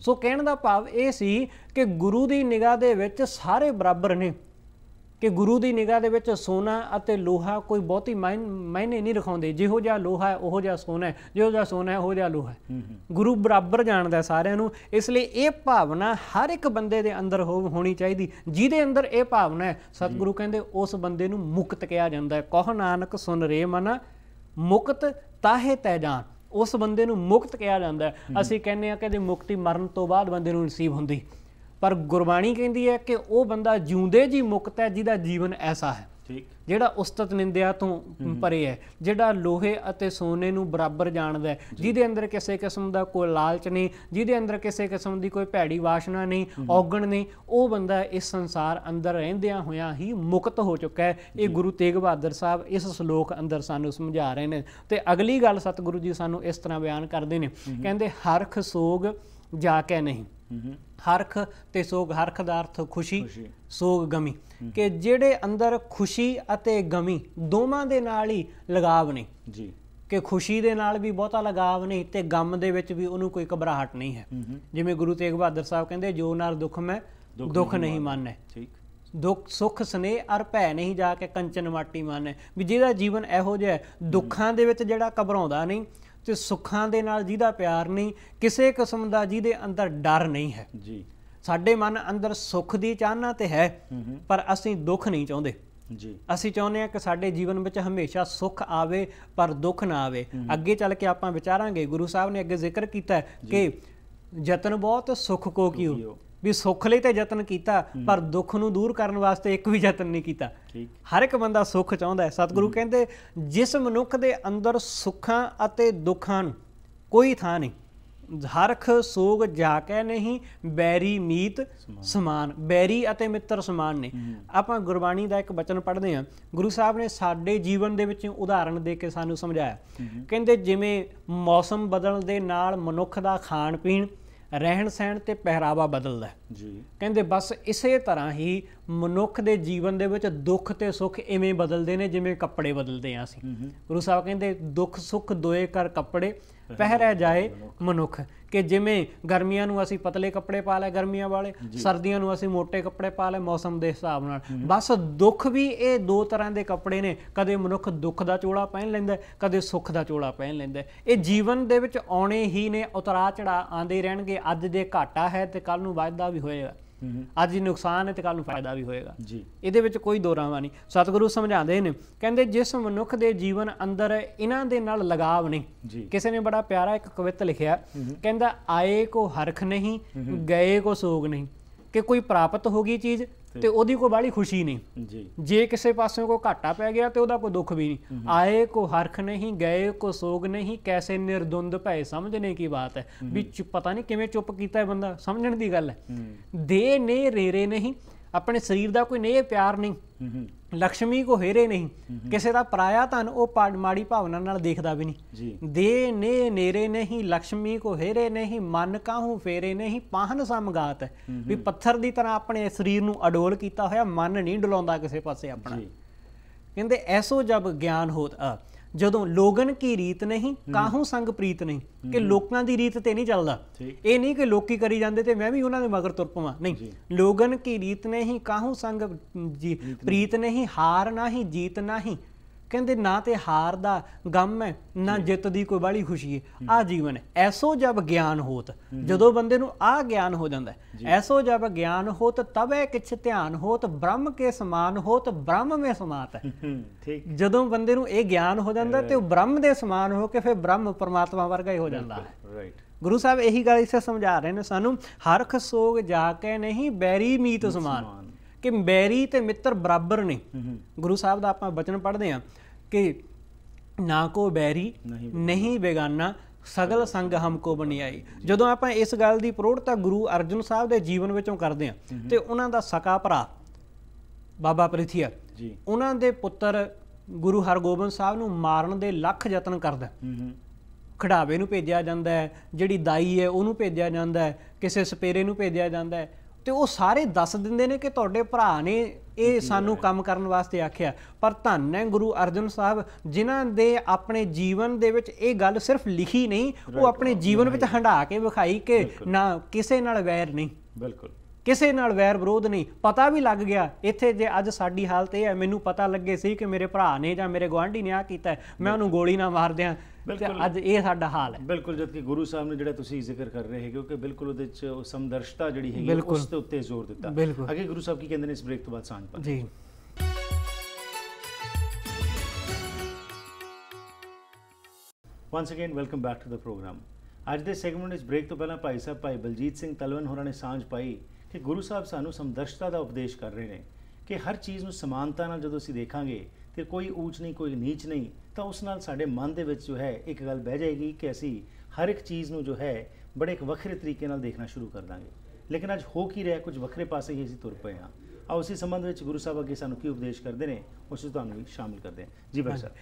ਸੋ ਕਹਿਣ ਦਾ ਭਾਵ ਇਹ ਸੀ ਕਿ ਗੁਰੂ ਦੀ ਨਿਗਾਹ ਦੇ ਵਿੱਚ ਸਾਰੇ ਬਰਾਬਰ ਨੇ ਕਿ ਗੁਰੂ ਦੀ ਨਿਗਾਹ ਦੇ ਵਿੱਚ ਸੋਨਾ ਅਤੇ ਲੋਹਾ ਕੋਈ ਬਹੁਤੀ ਮਾਇਨੇ ਨਹੀਂ ਰਖਾਉਂਦੇ ਜਿਹੋ ਜਿਹਾ ਲੋਹਾ ਹੈ ਉਹੋ ਜਿਹਾ ਸੋਨਾ ਹੈ ਜਿਹੋ ਜਿਹਾ ਸੋਨਾ ਹੈ ਉਹੋ ਜਿਹਾ ਲੋਹਾ ਹੈ ਗੁਰੂ ਬਰਾਬਰ ਜਾਣਦਾ ਸਾਰਿਆਂ ਨੂੰ ਇਸ ਲਈ ਇਹ ਭਾਵਨਾ ਹਰ ਇੱਕ ਬੰਦੇ ਦੇ ਅੰਦਰ ਹੋਣੀ ਚਾਹੀਦੀ ਜਿਹਦੇ ਅੰਦਰ ਇਹ ਭਾਵਨਾ ਹੈ ਸਤਿਗੁਰੂ ਕਹਿੰਦੇ ਉਸ ਬੰਦੇ ਨੂੰ ਮੁਕਤ ਕਿਹਾ ਜਾਂਦਾ ਹੈ ਕਹ ਨਾਨਕ ਸੁਨ ਰੇ ਮਨ ਮੁਕਤ ਤਾਹੇ ਤੈ ਜਾਨ ਉਸ ਬੰਦੇ ਨੂੰ ਮੁਕਤ ਕਿਹਾ ਜਾਂਦਾ ਅਸੀਂ ਕਹਿੰਦੇ ਆ ਕਿ ਜੇ ਮੁਕਤੀ ਮਰਨ ਤੋਂ ਬਾਅਦ ਬੰਦੇ ਨੂੰ ਨਸੀਬ ਹੁੰਦੀ ਪਰ ਗੁਰਬਾਣੀ ਕਹਿੰਦੀ ਹੈ ਕਿ ਉਹ ਬੰਦਾ ਜਿਉਂਦੇ ਜੀ ਮੁਕਤ ਹੈ ਜਿਹਦਾ ਜੀਵਨ ਐਸਾ ਹੈ ਠੀਕ ਜਿਹੜਾ ਉਸਤਤ ਨਿੰਦਿਆ ਤੋਂ ਪਰੇ ਹੈ ਜਿਹੜਾ ਲੋਹੇ ਅਤੇ ਸੋਨੇ ਨੂੰ ਬਰਾਬਰ ਜਾਣਦਾ ਹੈ ਜਿਹਦੇ ਅੰਦਰ ਕਿਸੇ ਕਿਸਮ ਦਾ ਕੋਈ ਲਾਲਚ ਨਹੀਂ ਜਿਹਦੇ ਅੰਦਰ ਕਿਸੇ ਕਿਸਮ ਦੀ ਕੋਈ ਭੈੜੀ ਵਾਸ਼ਨਾ ਨਹੀਂ ਔਗਣ ਨਹੀਂ ਉਹ ਬੰਦਾ ਇਸ ਸੰਸਾਰ ਅੰਦਰ ਰਹਿੰਦਿਆਂ ਹੋਇਆਂ ਹੀ ਮੁਕਤ ਹੋ ਚੁੱਕਾ ਹੈ ਇਹ ਗੁਰੂ ਤੇਗ ਬਹਾਦਰ ਸਾਹਿਬ ਇਸ ਸ਼ਲੋਕ ਅੰਦਰ ਸਾਨੂੰ ਸਮਝਾ ਰਹੇ ਨੇ ਤੇ ਅਗਲੀ ਗੱਲ ਸਤਿਗੁਰੂ ਜੀ ਸਾਨੂੰ ਇਸ ਤਰ੍ਹਾਂ ਬਿਆਨ ਕਰਦੇ ਨੇ ਕਹਿੰਦੇ ਹਰਖ ਸੋਗ ਜਾ ਕੇ ਨਹੀਂ ਹਰਖ ਤੇ ਸੋਗ ਹਰਖ ਦਾ ਅਰਥ ਖੁਸ਼ੀ ਸੋਗ ਗਮੀ ਕਿ ਜਿਹੜੇ ਅੰਦਰ ਖੁਸ਼ੀ ਅਤੇ ਗਮੀ ਦੋਵਾਂ ਦੇ ਨਾਲ ਹੀ ਲਗਾਵ ਨੇ ਜੀ ਕਿ ਖੁਸ਼ੀ ਦੇ ਨਾਲ ਵੀ ਬਹੁਤਾ ਲਗਾਵ ਨਹੀਂ ਤੇ ਗਮ ਦੇ ਵਿੱਚ ਵੀ ਉਹਨੂੰ ਕੋਈ ਘਬਰਾਹਟ ਨਹੀਂ ਹੈ ਜਿਵੇਂ ਗੁਰੂ ਤੇਗ ਬਹਾਦਰ ਸਾਹਿਬ ਕਹਿੰਦੇ ਜੋ ਨਾਲ ਦੁੱਖ ਮੈਂ ਦੁੱਖ ਨਹੀਂ ਮੰਨੈ ਠੀਕ ਦੁੱਖ ਸੁਖ ਸਨੇਹ ਅਰ ਭੈ ਨਹੀਂ ਜਾ ਕੇ ਕੰਚਨ ਮਾਟੀ ਮੰਨੈ ਵੀ ਜਿਹਦਾ ਜੀਵਨ ਇਹੋ ਜਿਹਾ ਦੁੱਖਾਂ ਦੇ ਵਿੱਚ ਜਿਹੜਾ ਘਬਰਾਉਂਦਾ ਨਹੀਂ ਤੇ ਸੁੱਖਾਂ ਦੇ ਨਾਲ ਜਿਹਦਾ ਪਿਆਰ ਨਹੀਂ ਕਿਸੇ ਕਿਸਮ ਦਾ ਜਿਹਦੇ ਅੰਦਰ ਡਰ ਨਹੀਂ ਹੈ ਜੀ ਸਾਡੇ ਮਨ ਅੰਦਰ ਸੁੱਖ ਦੀ ਚਾਹਨਾ ਤੇ ਹੈ ਪਰ ਅਸੀਂ ਦੁੱਖ ਨਹੀਂ ਚਾਹੁੰਦੇ ਜੀ ਅਸੀਂ ਚਾਹੁੰਦੇ ਹਾਂ ਕਿ ਸਾਡੇ ਜੀਵਨ ਵਿੱਚ ਹਮੇਸ਼ਾ ਸੁੱਖ ਆਵੇ ਪਰ ਦੁੱਖ ਨਾ ਆਵੇ ਅੱਗੇ ਚੱਲ ਕੇ ਆਪਾਂ ਵਿਚਾਰਾਂਗੇ ਗੁਰੂ ਸਾਹਿਬ ਨੇ ਅੱਗੇ ਜ਼ਿਕਰ ਕੀਤਾ ਕਿ ਯਤਨ ਬਹੁਤ ਸੁੱਖ ਕੋ ਕੀਓ ਵੀ ਸੁੱਖ ਲਈ ਤੇ ਯਤਨ ਕੀਤਾ ਪਰ ਦੁੱਖ ਨੂੰ ਦੂਰ ਕਰਨ ਵਾਸਤੇ ਇੱਕ ਵੀ ਯਤਨ ਨਹੀਂ ਕੀਤਾ ਹਰ ਇੱਕ ਬੰਦਾ ਸੁੱਖ ਚਾਹੁੰਦਾ ਹੈ ਸਤਿਗੁਰੂ ਕਹਿੰਦੇ ਜਿਸ ਮਨੁੱਖ ਦੇ ਅੰਦਰ ਸੁੱਖਾਂ ਅਤੇ ਦੁੱਖਾਂ ਨੂੰ ਕੋਈ ਥਾਂ ਨਹੀਂ ਹਰਖ ਸੋਗ ਜਾ ਕੇ ਨਹੀਂ ਬੈਰੀ ਮੀਤ ਸਮਾਨ ਬੈਰੀ ਅਤੇ ਮਿੱਤਰ ਸਮਾਨ ਨੇ ਆਪਾਂ ਗੁਰਬਾਣੀ ਦਾ ਇੱਕ ਬਚਨ ਪੜ੍ਹਦੇ ਹਾਂ ਗੁਰੂ ਸਾਹਿਬ ਨੇ ਸਾਡੇ ਜੀਵਨ ਦੇ ਵਿੱਚ ਉਦਾਹਰਣ ਦੇ ਕੇ ਸਾਨੂੰ ਸਮਝਾਇਆ ਕਹਿੰਦੇ ਜਿਵੇਂ ਮੌਸਮ ਬਦਲਣ ਦੇ ਨਾਲ ਮਨੁੱਖ ਦਾ ਖਾਣ ਪੀਣ ਰਹਿਣ ਸਹਿਣ ਤੇ ਪਹਿਰਾਵਾ ਬਦਲਦਾ ਜੀ ਕਹਿੰਦੇ ਬਸ ਇਸੇ ਤਰ੍ਹਾਂ ਹੀ ਮਨੁੱਖ ਦੇ ਜੀਵਨ ਦੇ ਵਿੱਚ ਦੁੱਖ ਤੇ ਸੁੱਖ ਇਵੇਂ ਬਦਲਦੇ ਨੇ ਜਿਵੇਂ ਕੱਪੜੇ ਬਦਲਦੇ ਆ ਅਸੀਂ ਗੁਰੂ ਸਾਹਿਬ ਕਹਿੰਦੇ ਦੁੱਖ ਸੁੱਖ ਦੋਏ ਕਰ ਕੱਪੜੇ ਪਹਿਰੇ ਜਾਏ ਮਨੁੱਖ ਕਿ ਜਿਵੇਂ ਗਰਮੀਆਂ ਨੂੰ ਅਸੀਂ ਪਤਲੇ ਕੱਪੜੇ ਪਾ ਲੈ ਗਰਮੀਆਂ ਵਾਲੇ ਸਰਦੀਆਂ ਨੂੰ ਅਸੀਂ ਮੋٹے ਕੱਪੜੇ ਪਾ ਲੈ ਮੌਸਮ ਦੇ ਹਿਸਾਬ ਨਾਲ ਬਸ ਦੁੱਖ ਵੀ ਇਹ ਦੋ ਤਰ੍ਹਾਂ ਦੇ ਕੱਪੜੇ ਨੇ ਕਦੇ ਮਨੁੱਖ ਦੁੱਖ ਦਾ ਚੋਲਾ ਪਹਿਨ ਲੈਂਦਾ ਕਦੇ ਸੁੱਖ ਦਾ ਚੋਲਾ ਪਹਿਨ ਲੈਂਦਾ ਇਹ ਜੀਵਨ ਦੇ ਵਿੱਚ ਆਉਣੇ ਹੀ ਨੇ ਉਤਰਾ ਚੜਾ ਆਂਦੇ ਰਹਿਣਗੇ ਅੱਜ ਦੇ ਘਾਟਾ ਹੈ ਤੇ ਕੱਲ ਨੂੰ ਵਾਅਦਾ ਵੀ ਹੋਏਗਾ ਅੱਜ ਹੀ ਨੁਕਸਾਨ ਹੈ ਤੇ ਕੱਲ ਨੂੰ ਫਾਇਦਾ ਵੀ ਹੋਏਗਾ ਜੀ ਇਹਦੇ ਵਿੱਚ ਕੋਈ ਦੋ ਰਾਵਾਂ ਨਹੀਂ ਸਤਿਗੁਰੂ ਸਮਝਾਉਂਦੇ ਨੇ ਕਹਿੰਦੇ ਜਿਸ ਮਨੁੱਖ ਦੇ ਜੀਵਨ ਅੰਦਰ ਇਹਨਾਂ ਦੇ ਨਾਲ ਲਗਾਵ ਨਹੀਂ ਕਿਸੇ ਨੇ ਬੜਾ ਪਿਆਰਾ ਇੱਕ ਕਵਿਤ ਲਿਖਿਆ ਕਹਿੰਦਾ ਆਏ ਕੋ ਹਰਖ ਨਹੀਂ ਗਏ ਕੋ ਸੋਗ ਨਹੀਂ ਕਿ ਕੋਈ ਪ੍ਰਾਪਤ ਹੋ ਗਈ ਚੀਜ਼ ਤੇ ਉਹਦੀ ਕੋਈ ਬਾਲੀ ਖੁਸ਼ੀ ਨਹੀਂ ਜੀ ਜੇ ਕਿਸੇ ਪਾਸਿਓਂ ਕੋ ਘਾਟਾ ਪੈ ਗਿਆ ਤੇ ਉਹਦਾ ਕੋਈ ਦੁੱਖ ਵੀ ਨਹੀਂ ਆਏ ਕੋ ਹਰਖ ਨਹੀਂ ਗਏ ਕੋ ਸੋਗ ਨਹੀਂ ਕੈਸੇ ਨਿਰਦੁੰਦ ਭੈ ਸਮਝਨੇ ਕੀ ਬਾਤ ਹੈ ਵੀ ਪਤਾ ਨਹੀਂ ਕਿਵੇਂ ਚੁੱਪ ਕੀਤਾ ਹੈ ਬੰਦਾ ਸਮਝਣ ਦੀ ਗੱਲ ਹੈ ਦੇ ਨੇ ਰੇਰੇ ਨਹੀਂ ਆਪਣੇ ਸਰੀਰ ਦਾ ਕੋਈ ਨੇ ਪਿਆਰ ਨਹੀਂ ਲక్ష్ਮੀ ਕੋ ਹੇਰੇ ਨਹੀਂ ਕਿਸੇ ਦਾ ਪਰਾਇਆ ਧਨ ਉਹ ਮਾੜੀ ਭਾਵਨਾ ਨਾਲ ਦੇਖਦਾ ਵੀ ਨਹੀਂ ਦੇ ਨੇ ਨੇਰੇ ਨਹੀਂ ਲక్ష్ਮੀ ਕੋ ਹੇਰੇ ਨਹੀਂ ਮਨ ਕਾਹੂ ਫੇਰੇ ਨਹੀਂ ਪਾਹਨ ਸਮਗਾਤ ਵੀ ਪੱਥਰ ਦੀ ਤਰ੍ਹਾਂ ਆਪਣੇ ਸਰੀਰ ਨੂੰ ਅਡੋਲ ਕੀਤਾ ਹੋਇਆ ਮਨ ਨਹੀਂ ਡਲਾਉਂਦਾ ਕਿਸੇ ਪਾਸੇ ਆਪਣਾ ਕਹਿੰਦੇ ਐਸੋ ਜਬ ਗਿਆਨ ਹੋਤ ਆ ਜਦੋਂ ਲੋਗਨ ਕੀ ਰੀਤ ਨਹੀਂ ਕਾਹੂ ਸੰਗ ਪ੍ਰੀਤ ਨਹੀਂ ਕਿ ਲੋਕਾਂ ਦੀ ਰੀਤ ਤੇ ਨਹੀਂ ਚੱਲਦਾ ਇਹ ਨਹੀਂ ਕਿ ਲੋਕੀ ਕਰੀ ਜਾਂਦੇ ਤੇ ਮੈਂ ਵੀ ਉਹਨਾਂ ਦੇ ਮਗਰ ਤੁਰ ਪਵਾਂ ਨਹੀਂ ਲੋਗਨ ਕੀ ਰੀਤ ਨਹੀਂ ਕਾਹੂ ਸੰਗ ਜੀ ਪ੍ਰੀਤ ਨਹੀਂ ਹਾਰ ਨਹੀਂ ਜੀਤ ਨਹੀਂ ਕਹਿੰਦੇ ਨਾ ਤੇ ਹਾਰ ਦਾ ਗਮ ਹੈ ਨਾ ਜਿੱਤ ਦੀ ਕੋਈ ਬਾਲੀ ਖੁਸ਼ੀ ਹੈ ਆ ਜੀਵਨ ਐਸੋ ਜਬ ਗਿਆਨ ਹੋਤ ਜਦੋਂ ਬੰਦੇ ਨੂੰ ਆ ਗਿਆਨ ਹੋ ਜਾਂਦਾ ਐਸੋ ਜਬ ਗਿਆਨ ਹੋਤ ਤਬੈ ਕਿਛ ਧਿਆਨ ਹੋਤ ਬ੍ਰਹਮ ਕੇ ਸਮਾਨ ਹੋਤ ਬ੍ਰਹਮ ਮੇ ਸਮਾਤ ਹੈ ਠੀਕ ਜਦੋਂ ਬੰਦੇ ਨੂੰ ਇਹ ਗਿਆਨ ਹੋ ਜਾਂਦਾ ਤੇ ਉਹ ਬ੍ਰਹਮ ਦੇ ਸਮਾਨ ਹੋ ਕੇ ਫਿਰ ਬ੍ਰਹਮ ਪਰਮਾਤਮਾ ਵਰਗਾ ਹੀ ਹੋ ਜਾਂਦਾ ਹੈ ਰਾਈਟ ਗੁਰੂ ਸਾਹਿਬ ਇਹੀ ਗੱਲ ਇਸੇ ਸਮਝਾ ਰਹੇ ਨੇ ਸਾਨੂੰ ਹਰਖ ਸੋਗ ਜਾ ਕੇ ਨਹੀਂ ਬੈਰੀ ਮੀਤ ਸਮਾਨ ਕਿ ਬੈਰੀ ਤੇ ਮਿੱਤਰ ਬਰਾਬਰ ਨੇ ਗੁਰੂ ਸਾਹਿਬ ਦਾ ਆਪਾਂ ਬਚਨ ਪੜ੍ਹਦੇ ਆਂ ਕਿ ਨਾ ਕੋ ਬੈਰੀ ਨਹੀਂ ਬੇਗਾਨਾ ਸਗਲ ਸੰਗ ਹਮ ਕੋ ਬਣਾਈ ਜਦੋਂ ਆਪਾਂ ਇਸ ਗੱਲ ਦੀ ਪ੍ਰੋੜਤਾ ਗੁਰੂ ਅਰਜਨ ਸਾਹਿਬ ਦੇ ਜੀਵਨ ਵਿੱਚੋਂ ਕਰਦੇ ਆ ਤੇ ਉਹਨਾਂ ਦਾ ਸਕਾ ਭਰਾ ਬਾਬਾ ਪ੍ਰਿਥੀਆ ਜੀ ਉਹਨਾਂ ਦੇ ਪੁੱਤਰ ਗੁਰੂ ਹਰਗੋਬਿੰਦ ਸਾਹਿਬ ਨੂੰ ਮਾਰਨ ਦੇ ਲੱਖ ਯਤਨ ਕਰਦਾ ਖੜਾਵੇ ਨੂੰ ਭੇਜਿਆ ਜਾਂਦਾ ਹੈ ਜਿਹੜੀ ਦਾਈ ਹੈ ਉਹਨੂੰ ਭੇਜਿਆ ਜਾਂਦਾ ਹੈ ਕਿਸੇ ਸਪੇਰੇ ਨੂੰ ਭੇਜਿਆ ਜਾਂਦਾ ਹੈ ਤੇ ਉਹ ਸਾਰੇ ਦੱਸ ਦਿੰਦੇ ਨੇ ਕਿ ਤੁਹਾਡੇ ਭਰਾ ਨੇ ਇਹ ਸਾਨੂੰ ਕੰਮ ਕਰਨ ਵਾਸਤੇ ਆਖਿਆ ਪਰ ਧੰਨ ਹੈ ਗੁਰੂ ਅਰਜਨ ਸਾਹਿਬ ਜਿਨ੍ਹਾਂ ਦੇ ਆਪਣੇ ਜੀਵਨ ਦੇ ਵਿੱਚ ਇਹ ਗੱਲ ਸਿਰਫ ਲਿਖੀ ਨਹੀਂ ਉਹ ਆਪਣੇ ਜੀਵਨ ਵਿੱਚ ਹੰਡਾ ਕੇ ਵਿਖਾਈ ਕਿ ਨਾ ਕਿਸੇ ਨਾਲ ਵੈਰ ਨਹੀਂ ਬਿਲਕੁਲ ਕਿਸੇ ਨਾਲ ਵੈਰ ਵਿਰੋਧ ਨਹੀਂ ਪਤਾ ਵੀ ਲੱਗ ਗਿਆ ਇੱਥੇ ਜੇ ਅੱਜ ਸਾਡੀ ਹਾਲਤ ਇਹ ਹੈ ਮੈਨੂੰ ਪਤਾ ਲੱਗੇ ਸੀ ਕਿ ਮੇਰੇ ਭਰਾ ਨੇ ਜਾਂ ਮੇਰੇ ਗਵਾਂਢੀ ਨੇ ਆ ਕੀਤਾ ਮੈਂ ਉਹਨੂੰ ਗੋਲੀ ਨਾ ਮਾਰ ਦਿਆਂ ਤੇ ਅੱਜ ਇਹ ਸਾਡਾ ਹਾਲ ਹੈ ਬਿਲਕੁਲ ਜਦ ਕਿ ਗੁਰੂ ਸਾਹਿਬ ਨੇ ਜਿਹੜਾ ਤੁਸੀਂ ਜ਼ਿਕਰ ਕਰ ਰਹੇ ਹੋ ਕਿ ਬਿਲਕੁਲ ਉਹਦੇ ਵਿੱਚ ਉਹ ਸਮਦਰਸ਼ਤਾ ਜਿਹੜੀ ਹੈਗੀ ਉਸ ਤੇ ਉੱਤੇ ਜ਼ੋਰ ਦਿੱਤਾ ਅੱਗੇ ਗੁਰੂ ਸਾਹਿਬ ਕੀ ਕਹਿੰਦੇ ਨੇ ਇਸ ਬ੍ਰੇਕ ਤੋਂ ਬਾਅਦ ਸਾਂਝ ਪਾ ਜੀ once again welcome back to the programme ਅੱਜ ਦੇ ਸੈਗਮੈਂਟ ਇਸ ਬ੍ਰੇਕ ਤੋਂ ਪਹਿਲਾਂ ਭਾਈ ਸਾਹਿਬ ਭਾਈ ਬਲਜੀਤ ਸਿੰਘ ਤਲਵਨ ਹੋਰਾਂ ਨੇ ਸਾਂਝ ਪਾਈ ਕਿ ਗੁਰੂ ਸਾਹਿਬ ਸਾਨੂੰ ਸਮਦਰਸ਼ਤਾ ਦਾ ਉਪਦੇਸ਼ ਕਰ ਰਹੇ ਨੇ ਕਿ ਹਰ ਚੀਜ਼ ਨੂੰ ਸਮਾਨਤਾ ਨਾਲ ਜਦੋਂ ਅਸੀਂ ਦੇਖਾਂਗੇ ਤੇ ਕੋਈ ਊਚ ਨਹੀਂ ਕੋਈ ਨੀਚ ਨਹੀਂ ਤਾਂ ਉਸ ਨਾਲ ਸਾਡੇ ਮਨ ਦੇ ਵਿੱਚ ਜੋ ਹੈ ਇੱਕ ਗੱਲ ਬਹਿ ਜਾਏਗੀ ਕਿ ਅਸੀਂ ਹਰ ਇੱਕ ਚੀਜ਼ ਨੂੰ ਜੋ ਹੈ ਬੜੇ ਇੱਕ ਵੱਖਰੇ ਤਰੀਕੇ ਨਾਲ ਦੇਖਣਾ ਸ਼ੁਰੂ ਕਰ ਦਾਂਗੇ ਲੇਕਿਨ ਅੱਜ ਹੋ ਕੀ ਰਿਹਾ ਕੁਝ ਵੱਖਰੇ ਪਾਸੇ ਹੀ ਅਸੀਂ ਤੁਰ ਪਏ ਹਾਂ ਆ ਉਸੇ ਸੰਬੰਧ ਵਿੱਚ ਗੁਰੂ ਸਾਹਿਬ ਅੱਗੇ ਸਾਨੂੰ ਕੀ ਉਪਦੇਸ਼ ਕਰਦੇ ਨੇ ਉਸ ਨੂੰ ਤੁਹਾਨੂੰ ਵੀ ਸ਼ਾਮਿਲ ਕਰਦੇ ਹਾਂ ਜੀ ਭਾਈ ਸਾਹਿਬ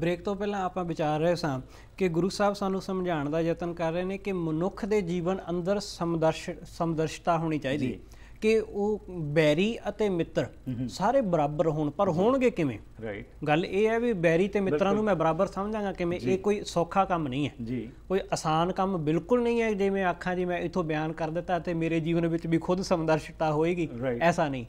ਬ੍ਰੇਕ ਤੋਂ ਪਹਿਲਾਂ ਆਪਾਂ ਵਿਚਾਰ ਰਹੇ ਸਾਂ ਕਿ ਗੁਰੂ ਸਾਹਿਬ ਸਾਨੂੰ ਸਮਝਾਉਣ ਦਾ ਯਤਨ ਕਰ ਰਹੇ ਨੇ ਕਿ ਮਨੁੱਖ ਦੇ ਜੀਵਨ ਅੰਦਰ ਸਮਦਰਸ਼ ਸਮਦਰਸ਼ਤਾ ਹੋਣੀ ਚਾਹੀਦੀ ਹੈ ਕਿ ਉਹ ਬੈਰੀ ਅਤੇ ਮਿੱਤਰ ਸਾਰੇ ਬਰਾਬਰ ਹੋਣ ਪਰ ਹੋਣਗੇ ਕਿਵੇਂ ਰਾਈਟ ਗੱਲ ਇਹ ਹੈ ਵੀ ਬੈਰੀ ਤੇ ਮਿੱਤਰਾਂ ਨੂੰ ਮੈਂ ਬਰਾਬਰ ਸਮਝਾਂਗਾ ਕਿਵੇਂ ਇਹ ਕੋਈ ਸੌਖਾ ਕੰਮ ਨਹੀਂ ਹੈ ਜੀ ਕੋਈ ਆਸਾਨ ਕੰਮ ਬਿਲਕੁਲ ਨਹੀਂ ਹੈ ਜਿਵੇਂ ਆਖਾਂ ਜੀ ਮੈਂ ਇਥੋਂ ਬਿਆਨ ਕਰ ਦਿੱਤਾ ਤੇ ਮੇਰੇ ਜੀਵਨ ਵਿੱਚ ਵੀ ਖੁਦ ਸਮਦਰਸ਼ਤਾ ਹੋਏਗੀ ਐਸਾ ਨਹੀਂ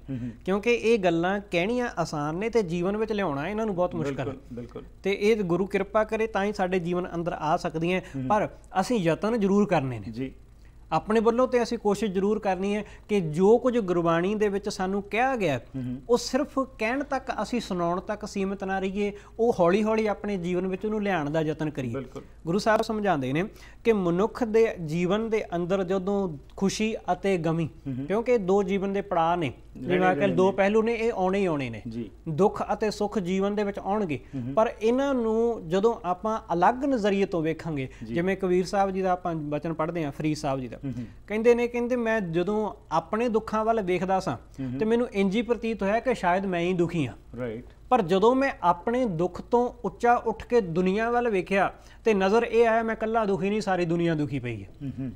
ਕਿਉਂਕਿ ਇਹ ਗੱਲਾਂ ਕਹਿਣੀਆਂ ਆਸਾਨ ਨੇ ਤੇ ਜੀਵਨ ਵਿੱਚ ਲਿਆਉਣਾ ਇਹਨਾਂ ਨੂੰ ਬਹੁਤ ਮੁਸ਼ਕਲ ਹੈ ਬਿਲਕੁਲ ਤੇ ਇਹ ਗੁਰੂ ਕਿਰਪਾ ਕਰੇ ਤਾਂ ਹੀ ਸਾਡੇ ਜੀਵਨ ਅੰਦਰ ਆ ਸਕਦੀਆਂ ਪਰ ਅਸੀਂ ਯਤਨ ਜ਼ਰੂਰ ਕਰਨੇ ਨੇ ਜੀ ਆਪਣੇ ਵੱਲੋਂ ਤੇ ਅਸੀਂ ਕੋਸ਼ਿਸ਼ ਜ਼ਰੂਰ ਕਰਨੀ ਹੈ ਕਿ ਜੋ ਕੁਝ ਗੁਰਬਾਣੀ ਦੇ ਵਿੱਚ ਸਾਨੂੰ ਕਿਹਾ ਗਿਆ ਉਹ ਸਿਰਫ ਕਹਿਣ ਤੱਕ ਅਸੀਂ ਸੁਣਾਉਣ ਤੱਕ ਸੀਮਿਤ ਨਾ ਰਹੀਏ ਉਹ ਹੌਲੀ-ਹੌਲੀ ਆਪਣੇ ਜੀਵਨ ਵਿੱਚ ਉਹਨੂੰ ਲਿਆਉਣ ਦਾ ਯਤਨ ਕਰੀਏ ਗੁਰੂ ਸਾਹਿਬ ਸਮਝਾਉਂਦੇ ਨੇ ਕਿ ਮਨੁੱਖ ਦੇ ਜੀਵਨ ਦੇ ਅੰਦਰ ਜਦੋਂ ਖੁਸ਼ੀ ਅਤੇ ਗਮੀ ਕਿਉਂਕਿ ਦੋ ਜੀਵਨ ਦੇ ਪੜਾਅ ਨੇ ਜਿਵੇਂ ਕਿ ਦੋ ਪਹਿਲੂ ਨੇ ਇਹ ਆਉਣੇ ਹੀ ਆਉਣੇ ਨੇ ਦੁੱਖ ਅਤੇ ਸੁੱਖ ਜੀਵਨ ਦੇ ਵਿੱਚ ਆਉਣਗੇ ਪਰ ਇਹਨਾਂ ਨੂੰ ਜਦੋਂ ਆਪਾਂ ਅਲੱਗ ਨਜ਼ਰੀਏ ਤੋਂ ਵੇਖਾਂਗੇ ਜਿਵੇਂ ਕਬੀਰ ਸਾਹਿਬ ਜੀ ਦਾ ਆਪਾਂ ਬਚਨ ਪੜ੍ਹਦੇ ਆਂ ਫਰੀਦ ਸਾਹਿਬ ਜੀ ਦਾ ਕਹਿੰਦੇ ਨੇ ਕਹਿੰਦੇ ਮੈਂ ਜਦੋਂ ਆਪਣੇ ਦੁੱਖਾਂ ਵੱਲ ਵੇਖਦਾ ਸਾਂ ਤੇ ਮੈਨੂੰ ਇੰਜੀ ਪ੍ਰਤੀਤ ਹੋਇਆ ਕਿ ਸ਼ਾਇਦ ਮੈਂ ਹੀ ਦੁਖੀ ਹਾਂ ਰਾਈਟ ਪਰ ਜਦੋਂ ਮੈਂ ਆਪਣੇ ਦੁੱਖ ਤੋਂ ਉੱਚਾ ਉੱਠ ਕੇ ਦੁਨੀਆ ਵੱਲ ਵੇਖਿਆ ਤੇ ਨਜ਼ਰ ਇਹ ਆਇਆ ਮੈਂ ਇਕੱਲਾ ਦੁਖੀ ਨਹੀਂ ਸਾਰੀ ਦੁਨੀਆ ਦੁਖੀ ਪਈ ਹੈ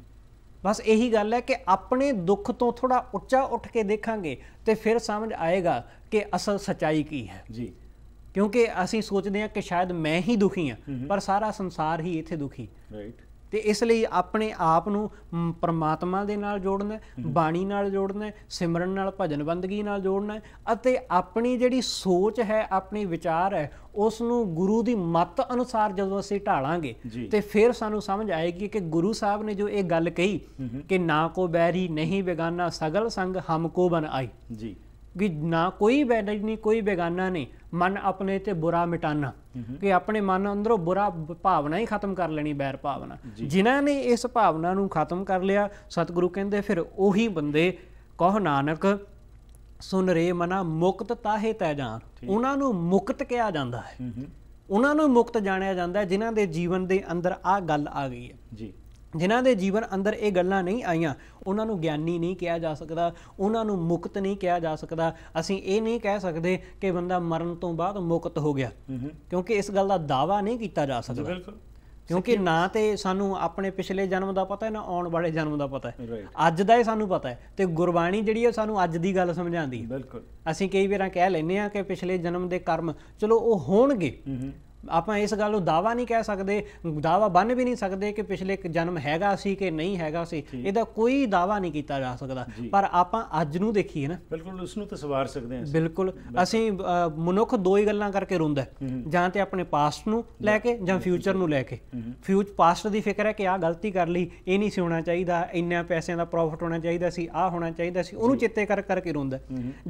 ਬਸ ਇਹੀ ਗੱਲ ਹੈ ਕਿ ਆਪਣੇ ਦੁੱਖ ਤੋਂ ਥੋੜਾ ਉੱਚਾ ਉੱਠ ਕੇ ਦੇਖਾਂਗੇ ਤੇ ਫਿਰ ਸਮਝ ਆਏਗਾ ਕਿ ਅਸਲ ਸਚਾਈ ਕੀ ਹੈ ਜੀ ਕਿਉਂਕਿ ਅਸੀਂ ਸੋਚਦੇ ਹਾਂ ਕਿ ਸ਼ਾਇਦ ਮੈਂ ਹੀ ਦੁਖੀ ਹਾਂ ਪਰ ਸਾਰਾ ਸੰਸਾਰ ਹੀ ਇੱਥੇ ਦੁਖੀ ਰਾਈਟ ਤੇ ਇਸ ਲਈ ਆਪਣੇ ਆਪ ਨੂੰ ਪ੍ਰਮਾਤਮਾ ਦੇ ਨਾਲ ਜੋੜਨਾ ਬਾਣੀ ਨਾਲ ਜੋੜਨਾ ਸਿਮਰਨ ਨਾਲ ਭਜਨ ਬੰਦਗੀ ਨਾਲ ਜੋੜਨਾ ਅਤੇ ਆਪਣੀ ਜਿਹੜੀ ਸੋਚ ਹੈ ਆਪਣੇ ਵਿਚਾਰ ਹੈ ਉਸ ਨੂੰ ਗੁਰੂ ਦੀ ਮੱਤ ਅਨੁਸਾਰ ਜਦੋਂ ਅਸੀਂ ਢਾਲਾਂਗੇ ਤੇ ਫਿਰ ਸਾਨੂੰ ਸਮਝ ਆਏਗੀ ਕਿ ਗੁਰੂ ਸਾਹਿਬ ਨੇ ਜੋ ਇਹ ਗੱਲ ਕਹੀ ਕਿ ਨਾ ਕੋ ਬੈਰੀ ਨਹੀਂ ਬੇਗਾਨਾ ਸਗਲ ਸੰਗ ਹਮ ਕੋ ਬਨ ਆਈ ਜੀ ਕਿ ਨਾ ਕੋਈ ਵੈਦਜ ਨਹੀਂ ਕੋਈ ਬੇਗਾਨਾ ਨਹੀਂ ਮਨ ਆਪਣੇ ਤੇ ਬੁਰਾ ਮਿਟਾਨਾ ਕਿ ਆਪਣੇ ਮਨ ਅੰਦਰੋਂ ਬੁਰਾ ਭਾਵਨਾ ਹੀ ਖਤਮ ਕਰ ਲੈਣੀ ਬੈਰ ਭਾਵਨਾ ਜਿਨ੍ਹਾਂ ਨੇ ਇਸ ਭਾਵਨਾ ਨੂੰ ਖਤਮ ਕਰ ਲਿਆ ਸਤਿਗੁਰੂ ਕਹਿੰਦੇ ਫਿਰ ਉਹੀ ਬੰਦੇ ਕਹ ਨਾਨਕ ਸੁਨ ਰੇ ਮਨਾ ਮੁਕਤ ਤਾਹੇ ਤੈ ਜਾਣ ਉਹਨਾਂ ਨੂੰ ਮੁਕਤ ਕਿਹਾ ਜਾਂਦਾ ਹੈ ਉਹਨਾਂ ਨੂੰ ਮੁਕਤ ਜਾਣਿਆ ਜਾਂਦਾ ਹੈ ਜਿਨ੍ਹਾਂ ਦੇ ਜੀਵਨ ਦੇ ਅੰਦਰ ਆ ਗੱਲ ਆ ਗਈ ਹੈ ਜੀ ਜਿਨ੍ਹਾਂ ਦੇ ਜੀਵਨ ਅੰਦਰ ਇਹ ਗੱਲਾਂ ਨਹੀਂ ਆਈਆਂ ਉਹਨਾਂ ਨੂੰ ਗਿਆਨੀ ਨਹੀਂ ਕਿਹਾ ਜਾ ਸਕਦਾ ਉਹਨਾਂ ਨੂੰ ਮੁਕਤ ਨਹੀਂ ਕਿਹਾ ਜਾ ਸਕਦਾ ਅਸੀਂ ਇਹ ਨਹੀਂ ਕਹਿ ਸਕਦੇ ਕਿ ਬੰਦਾ ਮਰਨ ਤੋਂ ਬਾਅਦ ਮੁਕਤ ਹੋ ਗਿਆ ਕਿਉਂਕਿ ਇਸ ਗੱਲ ਦਾ ਦਾਵਾ ਨਹੀਂ ਕੀਤਾ ਜਾ ਸਕਦਾ ਕਿਉਂਕਿ ਨਾ ਤੇ ਸਾਨੂੰ ਆਪਣੇ ਪਿਛਲੇ ਜਨਮ ਦਾ ਪਤਾ ਹੈ ਨਾ ਆਉਣ ਵਾਲੇ ਜਨਮ ਦਾ ਪਤਾ ਹੈ ਅੱਜ ਦਾ ਇਹ ਸਾਨੂੰ ਪਤਾ ਹੈ ਤੇ ਗੁਰਬਾਣੀ ਜਿਹੜੀ ਹੈ ਸਾਨੂੰ ਅੱਜ ਦੀ ਗੱਲ ਸਮਝਾਉਂਦੀ ਹੈ ਬਿਲਕੁਲ ਅਸੀਂ ਕਈ ਵਾਰਾਂ ਕਹਿ ਲੈਨੇ ਆ ਕਿ ਪਿਛਲੇ ਜਨਮ ਦੇ ਕਰਮ ਚਲੋ ਉਹ ਹੋਣਗੇ ਆਪਾਂ ਇਸ ਗੱਲ ਨੂੰ ਦਾਵਾ ਨਹੀਂ ਕਹਿ ਸਕਦੇ ਦਾਵਾ ਬੰਨ ਵੀ ਨਹੀਂ ਸਕਦੇ ਕਿ ਪਿਛਲੇ ਜਨਮ ਹੈਗਾ ਸੀ ਕਿ ਨਹੀਂ ਹੈਗਾ ਸੀ ਇਹਦਾ ਕੋਈ ਦਾਵਾ ਨਹੀਂ ਕੀਤਾ ਜਾ ਸਕਦਾ ਪਰ ਆਪਾਂ ਅੱਜ ਨੂੰ ਦੇਖੀਏ ਨਾ ਬਿਲਕੁਲ ਉਸ ਨੂੰ ਤਾਂ ਸਵਾਰ ਸਕਦੇ ਹਾਂ ਬਿਲਕੁਲ ਅਸੀਂ ਮਨੁੱਖ ਦੋ ਹੀ ਗੱਲਾਂ ਕਰਕੇ ਰੁੰਦਾ ਜਾਂ ਤੇ ਆਪਣੇ ਪਾਸਟ ਨੂੰ ਲੈ ਕੇ ਜਾਂ ਫਿਊਚਰ ਨੂੰ ਲੈ ਕੇ ਫਿਊਚ ਪਾਸਟ ਦੀ ਫਿਕਰ ਹੈ ਕਿ ਆਹ ਗਲਤੀ ਕਰ ਲਈ ਇਹ ਨਹੀਂ ਸੀ ਹੋਣਾ ਚਾਹੀਦਾ ਇੰਨਾ ਪੈਸਿਆਂ ਦਾ ਪ੍ਰੋਫਿਟ ਹੋਣਾ ਚਾਹੀਦਾ ਸੀ ਆਹ ਹੋਣਾ ਚਾਹੀਦਾ ਸੀ ਉਹਨੂੰ ਚਿੱਤੇ ਕਰ ਕਰਕੇ ਰੁੰਦਾ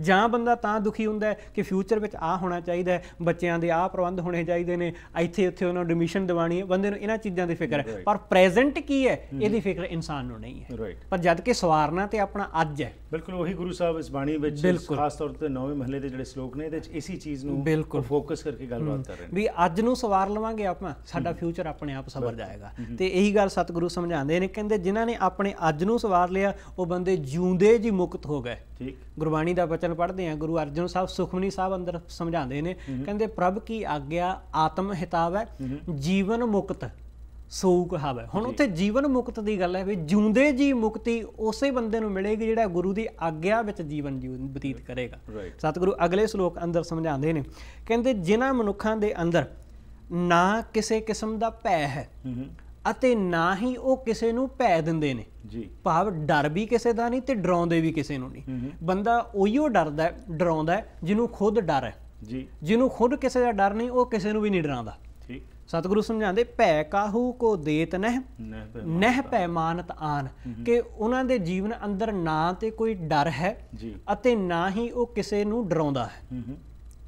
ਜਾਂ ਬੰਦਾ ਤਾਂ ਦੁਖੀ ਹੁੰਦਾ ਕਿ ਫਿਊਚਰ ਵਿੱਚ ਆਹ ਹੋਣਾ ਚਾਹੀਦਾ ਬੱਚਿਆਂ ਦੇ ਆਹ ਪ੍ਰਬੰਧ ਹੋਣੇ ਚਾਹੀਦੇ ਨੇ ਇੱਥੇ ਉੱਥੇ ਉਹਨਾਂ ਨੂੰ ਐਡਮਿਸ਼ਨ ਦਿਵਾਣੀ ਹੈ ਬੰਦੇ ਨੂੰ ਇਹਨਾਂ ਚੀਜ਼ਾਂ ਦੀ ਫਿਕਰ ਹੈ ਪਰ ਪ੍ਰੈਜ਼ੈਂਟ ਕੀ ਹੈ ਇਹਦੀ ਫਿਕਰ ਇਨਸਾਨ ਨੂੰ ਨਹੀਂ ਹੈ ਪਰ ਜਦ ਕਿ ਸਵਾਰਨਾ ਤੇ ਆਪਣਾ ਅੱਜ ਹੈ ਬਿਲਕੁਲ ਉਹੀ ਗੁਰੂ ਸਾਹਿਬ ਇਸ ਬਾਣੀ ਵਿੱਚ ਖਾਸ ਤੌਰ ਤੇ ਨੌਵੇਂ ਮਹਲੇ ਦੇ ਜਿਹੜੇ ਸ਼ਲੋਕ ਨੇ ਇਹਦੇ ਵਿੱਚ ਇਸੇ ਚੀਜ਼ ਨੂੰ ਬਿਲਕੁਲ ਫੋਕਸ ਕਰਕੇ ਗੱਲਬਾਤ ਕਰ ਰਹੇ ਨੇ ਵੀ ਅੱਜ ਨੂੰ ਸਵਾਰ ਲਵਾਂਗੇ ਆਪਾਂ ਸਾਡਾ ਫਿਊਚਰ ਆਪਣੇ ਆਪ ਸਵਰ ਜਾਏਗਾ ਤੇ ਇਹੀ ਗੱਲ ਸਤਿਗੁਰੂ ਸਮਝਾਉਂਦੇ ਨੇ ਕਹਿੰਦੇ ਜਿਨ੍ਹਾਂ ਨੇ ਆਪਣੇ ਅੱਜ ਨੂੰ ਸਵਾਰ ਲਿਆ ਉਹ ਬੰਦੇ ਜਿਉਂਦੇ ਜੀ ਮੁਕਤ ਹੋ ਗਏ ਠੀਕ ਗੁਰਬਾਣੀ ਦਾ ਬਚਨ ਪੜ੍ਹਦੇ ਆ ਗੁਰੂ ਅਰਜਨ ਸਾਹਿਬ ਸੁਖਮਨੀ ਸਾਹਿਬ ਅੰਦਰ ਸਮਝਾਉਂਦੇ ਨੇ ਕਹਿੰਦੇ ਪ੍ਰਭ ਕੀ ਆਗਿਆ ਆਤਮ ਹਿਤਾਵ ਹੈ ਜੀਵਨ ਮੁਕਤ ਸੋ ਕਹਾਵੇ ਹੁਣ ਉੱਥੇ ਜੀਵਨ ਮੁਕਤ ਦੀ ਗੱਲ ਹੈ ਵੀ ਜੂੰਦੇ ਜੀ ਮੁਕਤੀ ਉਸੇ ਬੰਦੇ ਨੂੰ ਮਿਲੇਗੀ ਜਿਹੜਾ ਗੁਰੂ ਦੀ ਆਗਿਆ ਵਿੱਚ ਜੀਵਨ ਜੀਵਨ ਬਤੀਤ ਕਰੇਗਾ ਸਤਿਗੁਰੂ ਅਗਲੇ ਸ਼ਲੋਕ ਅੰਦਰ ਸਮਝਾਉਂਦੇ ਨੇ ਕਹਿੰਦੇ ਜਿਨ੍ਹਾਂ ਮਨੁੱਖਾਂ ਦੇ ਅੰਦਰ ਨਾ ਕਿਸੇ ਕਿਸਮ ਦਾ ਭੈ ਹੈ ਅਤੇ ਨਾ ਹੀ ਉਹ ਕਿਸੇ ਨੂੰ ਭੈ ਦਿੰਦੇ ਨੇ ਜੀ ਭਾਵ ਡਰ ਵੀ ਕਿਸੇ ਦਾ ਨਹੀਂ ਤੇ ਡਰਾਉਂਦੇ ਵੀ ਕਿਸੇ ਨੂੰ ਨਹੀਂ ਬੰਦਾ ਉਹੀਓ ਡਰਦਾ ਡਰਾਉਂਦਾ ਜਿਹਨੂੰ ਖੁਦ ਡਰ ਹੈ ਜੀ ਜਿਹਨੂੰ ਖੁਦ ਕਿਸੇ ਦਾ ਡਰ ਨਹੀਂ ਉਹ ਕਿਸੇ ਨੂੰ ਵੀ ਨਹੀਂ ਡਰਾਉਂਦਾ ਠੀਕ ਸਤਿਗੁਰੂ ਸਮਝਾਉਂਦੇ ਭੈ ਕਾਹੂ ਕੋ ਦੇਤ ਨਹਿ ਨਹਿ ਪੈਮਾਨਤ ਆਨ ਕਿ ਉਹਨਾਂ ਦੇ ਜੀਵਨ ਅੰਦਰ ਨਾ ਤੇ ਕੋਈ ਡਰ ਹੈ ਅਤੇ ਨਾ ਹੀ ਉਹ ਕਿਸੇ ਨੂੰ ਡਰਾਉਂਦਾ ਹੈ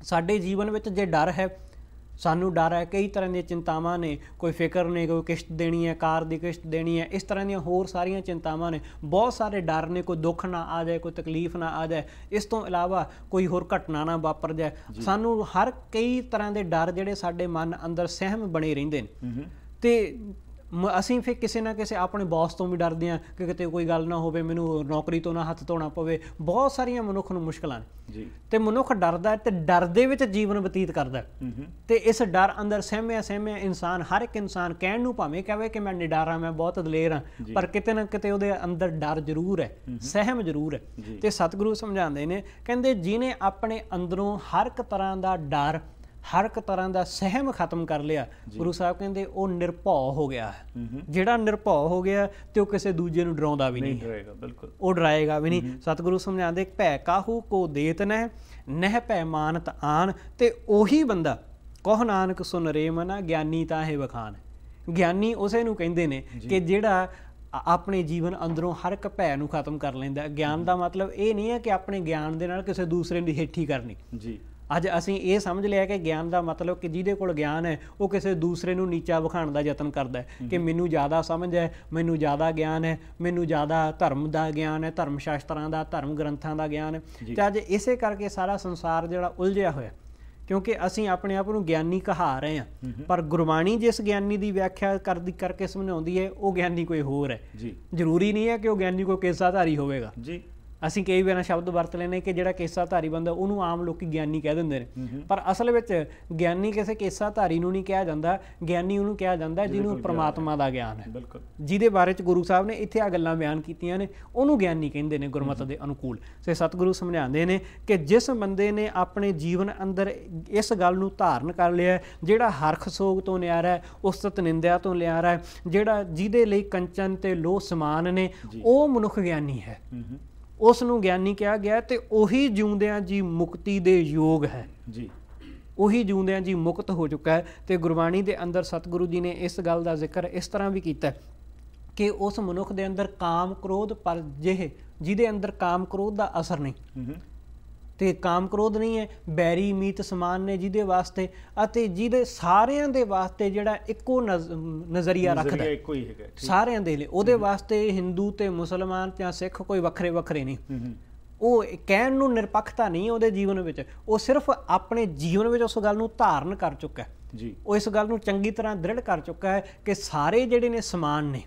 ਸਾਡੇ ਜੀਵਨ ਵਿੱਚ ਜੇ ਡਰ ਹੈ ਸਾਨੂੰ ਡਰ ਹੈ ਕਈ ਤਰ੍ਹਾਂ ਦੀਆਂ ਚਿੰਤਾਵਾਂ ਨੇ ਕੋਈ ਫਿਕਰ ਨੇ ਕੋਈ ਕਿਸ਼ਤ ਦੇਣੀ ਹੈ ਕਾਰ ਦੀ ਕਿਸ਼ਤ ਦੇਣੀ ਹੈ ਇਸ ਤਰ੍ਹਾਂ ਦੀਆਂ ਹੋਰ ਸਾਰੀਆਂ ਚਿੰਤਾਵਾਂ ਨੇ ਬਹੁਤ ਸਾਰੇ ਡਰ ਨੇ ਕੋਈ ਦੁੱਖ ਨਾ ਆ ਜਾਏ ਕੋਈ ਤਕਲੀਫ ਨਾ ਆ ਜਾਏ ਇਸ ਤੋਂ ਇਲਾਵਾ ਕੋਈ ਹੋਰ ਘਟਨਾ ਨਾ ਵਾਪਰ ਜਾਏ ਸਾਨੂੰ ਹਰ ਕਈ ਤਰ੍ਹਾਂ ਦੇ ਡਰ ਜਿਹੜੇ ਸਾਡੇ ਮਨ ਅੰਦਰ ਸਹਿਮ ਬਣੇ ਰਹਿੰਦੇ ਨੇ ਤੇ ਅਸੀਂ ਫਿਰ ਕਿਸੇ ਨਾ ਕਿਸੇ ਆਪਣੇ ਬੌਸ ਤੋਂ ਵੀ ਡਰਦੇ ਆ ਕਿ ਕਿਤੇ ਕੋਈ ਗੱਲ ਨਾ ਹੋਵੇ ਮੈਨੂੰ ਨੌਕਰੀ ਤੋਂ ਨਾ ਹੱਥ ਧੋਣਾ ਪਵੇ ਬਹੁਤ ਸਾਰੀਆਂ ਮਨੁੱਖ ਨੂੰ ਮੁਸ਼ਕਲਾਂ ਨੇ ਜੀ ਤੇ ਮਨੁੱਖ ਡਰਦਾ ਤੇ ਡਰ ਦੇ ਵਿੱਚ ਜੀਵਨ ਬਤੀਤ ਕਰਦਾ ਤੇ ਇਸ ਡਰ ਅੰਦਰ ਸਹਿਮਿਆ ਸਹਿਮਿਆ ਇਨਸਾਨ ਹਰ ਇੱਕ ਇਨਸਾਨ ਕਹਿਣ ਨੂੰ ਭਾਵੇਂ ਕਹਵੇ ਕਿ ਮੈਂ ਨਿਡਾਰਾ ਮੈਂ ਬਹੁਤ ਦਲੇਰ ਆ ਪਰ ਕਿਤੇ ਨਾ ਕਿਤੇ ਉਹਦੇ ਅੰਦਰ ਡਰ ਜ਼ਰੂਰ ਹੈ ਸਹਿਮ ਜ਼ਰੂਰ ਹੈ ਤੇ ਸਤਿਗੁਰੂ ਸਮਝਾਉਂਦੇ ਨੇ ਕਹਿੰਦੇ ਜਿਨੇ ਆਪਣੇ ਅੰਦਰੋਂ ਹਰ ਇੱਕ ਤਰ੍ਹਾਂ ਦਾ ਡਰ ਹਰ ਇੱਕ ਤਰ੍ਹਾਂ ਦਾ ਸਹਿਮ ਖਤਮ ਕਰ ਲਿਆ ਗੁਰੂ ਸਾਹਿਬ ਕਹਿੰਦੇ ਉਹ ਨਿਰਭਉ ਹੋ ਗਿਆ ਜਿਹੜਾ ਨਿਰਭਉ ਹੋ ਗਿਆ ਤੇ ਉਹ ਕਿਸੇ ਦੂਜੇ ਨੂੰ ਡਰਾਉਂਦਾ ਵੀ ਨਹੀਂ ਨਹੀਂ ਡਰਾਏਗਾ ਬਿਲਕੁਲ ਉਹ ਡਰਾਏਗਾ ਵੀ ਨਹੀਂ ਸਤਿਗੁਰੂ ਸਮਝਾਉਂਦੇ ਭੈ ਕਾਹੂ ਕੋ ਦੇਤ ਨਹਿ ਨਹਿ ਭੈ ਮਾਨਤ ਆਣ ਤੇ ਉਹੀ ਬੰਦਾ ਕੋਹ ਨਾਨਕ ਸੁਨ ਰੇ ਮਨਾ ਗਿਆਨੀ ਤਾਂ ਹੈ ਵਖਾਨ ਗਿਆਨੀ ਉਸੇ ਨੂੰ ਕਹਿੰਦੇ ਨੇ ਕਿ ਜਿਹੜਾ ਆਪਣੇ ਜੀਵਨ ਅੰਦਰੋਂ ਹਰ ਇੱਕ ਭੈ ਨੂੰ ਖਤਮ ਕਰ ਲੈਂਦਾ ਗਿਆਨ ਦਾ ਮਤਲਬ ਇਹ ਨਹੀਂ ਹੈ ਕਿ ਆਪਣੇ ਗਿਆਨ ਦੇ ਨਾਲ ਕਿਸੇ ਦੂਸਰੇ ਦੀ ਹੇਠੀ ਕਰਨੀ ਜੀ ਅੱਜ ਅਸੀਂ ਇਹ ਸਮਝ ਲਿਆ ਕਿ ਗਿਆਨ ਦਾ ਮਤਲਬ ਕਿ ਜਿਹਦੇ ਕੋਲ ਗਿਆਨ ਹੈ ਉਹ ਕਿਸੇ ਦੂਸਰੇ ਨੂੰ ਨੀਚਾ ਵਿਖਾਣ ਦਾ ਯਤਨ ਕਰਦਾ ਹੈ ਕਿ ਮੈਨੂੰ ਜ਼ਿਆਦਾ ਸਮਝ ਹੈ ਮੈਨੂੰ ਜ਼ਿਆਦਾ ਗਿਆਨ ਹੈ ਮੈਨੂੰ ਜ਼ਿਆਦਾ ਧਰਮ ਦਾ ਗਿਆਨ ਹੈ ਧਰਮ ਸ਼ਾਸਤਰਾਂ ਦਾ ਧਰਮ ਗ੍ਰੰਥਾਂ ਦਾ ਗਿਆਨ ਹੈ ਤੇ ਅੱਜ ਇਸੇ ਕਰਕੇ ਸਾਰਾ ਸੰਸਾਰ ਜਿਹੜਾ ਉਲਝਿਆ ਹੋਇਆ ਕਿਉਂਕਿ ਅਸੀਂ ਆਪਣੇ ਆਪ ਨੂੰ ਗਿਆਨੀ ਕਹਾ ਰਹੇ ਹਾਂ ਪਰ ਗੁਰਬਾਣੀ ਜਿਸ ਗਿਆਨੀ ਦੀ ਵਿਆਖਿਆ ਕਰਦੀ ਕਰਕੇ ਸਮਝਾਉਂਦੀ ਹੈ ਉਹ ਗਿਆਨੀ ਕੋਈ ਹੋਰ ਹੈ ਜੀ ਜ਼ਰੂਰੀ ਨਹੀਂ ਹੈ ਕਿ ਉਹ ਗਿਆਨੀ ਕੋਈ ਕੇਸਾਧਾਰੀ ਹੋਵੇਗਾ ਜੀ ਅਸੀਂ ਕਈ ਵਾਰ ਸ਼ਬਦ ਵਰਤ ਲੈਨੇ ਕਿ ਜਿਹੜਾ ਕੇਸਾ ਧਾਰੀ ਬੰਦਾ ਉਹਨੂੰ ਆਮ ਲੋਕੀ ਗਿਆਨੀ ਕਹਿ ਦਿੰਦੇ ਨੇ ਪਰ ਅਸਲ ਵਿੱਚ ਗਿਆਨੀ ਕਿਸੇ ਕੇਸਾ ਧਾਰੀ ਨੂੰ ਨਹੀਂ ਕਿਹਾ ਜਾਂਦਾ ਗਿਆਨੀ ਉਹਨੂੰ ਕਿਹਾ ਜਾਂਦਾ ਜਿਹਨੂੰ ਪ੍ਰਮਾਤਮਾ ਦਾ ਗਿਆਨ ਹੈ ਜਿਹਦੇ ਬਾਰੇ ਚ ਗੁਰੂ ਸਾਹਿਬ ਨੇ ਇੱਥੇ ਆ ਗੱਲਾਂ ਬਿਆਨ ਕੀਤੀਆਂ ਨੇ ਉਹਨੂੰ ਗਿਆਨੀ ਕਹਿੰਦੇ ਨੇ ਗੁਰਮਤਿ ਦੇ ਅਨੁਕੂਲ ਸੇ ਸਤਿਗੁਰੂ ਸਮਝਾਉਂਦੇ ਨੇ ਕਿ ਜਿਸ ਬੰਦੇ ਨੇ ਆਪਣੇ ਜੀਵਨ ਅੰਦਰ ਇਸ ਗੱਲ ਨੂੰ ਧਾਰਨ ਕਰ ਲਿਆ ਜਿਹੜਾ ਹਰਖ ਸੋਗ ਤੋਂ ਨਿਆਰਾ ਹੈ ਤਤ ਨਿੰਦਿਆ ਤੋਂ ਲਿਆਰਾ ਹੈ ਜਿਹੜਾ ਜਿਹਦੇ ਲਈ ਕੰਚਨ ਤੇ ਲੋਹ ਸਮਾਨ ਨੇ ਉਹ ਮਨੁੱਖ ਗਿਆਨੀ ਹੈ ਉਸ ਨੂੰ ਗਿਆਨੀ ਕਿਹਾ ਗਿਆ ਤੇ ਉਹੀ ਜਿਉਂਦਿਆਂ ਜੀ ਮੁਕਤੀ ਦੇ ਯੋਗ ਹੈ ਜੀ ਉਹੀ ਜਿਉਂਦਿਆਂ ਜੀ ਮੁਕਤ ਹੋ ਚੁੱਕਾ ਹੈ ਤੇ ਗੁਰਬਾਣੀ ਦੇ ਅੰਦਰ ਸਤਿਗੁਰੂ ਜੀ ਨੇ ਇਸ ਗੱਲ ਦਾ ਜ਼ਿਕਰ ਇਸ ਤਰ੍ਹਾਂ ਵੀ ਕੀਤਾ ਕਿ ਉਸ ਮਨੁੱਖ ਦੇ ਅੰਦਰ ਕਾਮ ਕ੍ਰੋਧ ਪਰ ਜਿਹੇ ਜਿਹਦੇ ਅੰਦਰ ਕਾਮ ਕ੍ਰੋਧ ਦਾ ਅਸਰ ਨਹੀਂ ਤੇ ਕਾਮ ਕ੍ਰੋਧ ਨਹੀਂ ਹੈ ਬੈਰੀ ਮੀਤ ਸਮਾਨ ਨੇ ਜਿਹਦੇ ਵਾਸਤੇ ਅਤੇ ਜਿਹਦੇ ਸਾਰਿਆਂ ਦੇ ਵਾਸਤੇ ਜਿਹੜਾ ਇੱਕੋ ਨਜ਼ਰੀਆ ਰੱਖਦਾ ਹੈ ਸਾਰਿਆਂ ਦੇ ਲਈ ਉਹਦੇ ਵਾਸਤੇ ਹਿੰਦੂ ਤੇ ਮੁਸਲਮਾਨ ਜਾਂ ਸਿੱਖ ਕੋਈ ਵੱਖਰੇ ਵੱਖਰੇ ਨਹੀਂ ਉਹ ਕਹਿਣ ਨੂੰ ਨਿਰਪੱਖਤਾ ਨਹੀਂ ਉਹਦੇ ਜੀਵਨ ਵਿੱਚ ਉਹ ਸਿਰਫ ਆਪਣੇ ਜੀਵਨ ਵਿੱਚ ਉਸ ਗੱਲ ਨੂੰ ਧਾਰਨ ਕਰ ਚੁੱਕਾ ਹੈ ਜੀ ਉਹ ਇਸ ਗੱਲ ਨੂੰ ਚੰਗੀ ਤਰ੍ਹਾਂ ਦ੍ਰਿੜ ਕਰ ਚੁੱਕਾ ਹੈ ਕਿ ਸਾਰੇ ਜਿਹੜੇ ਨੇ ਸਮਾਨ ਨੇ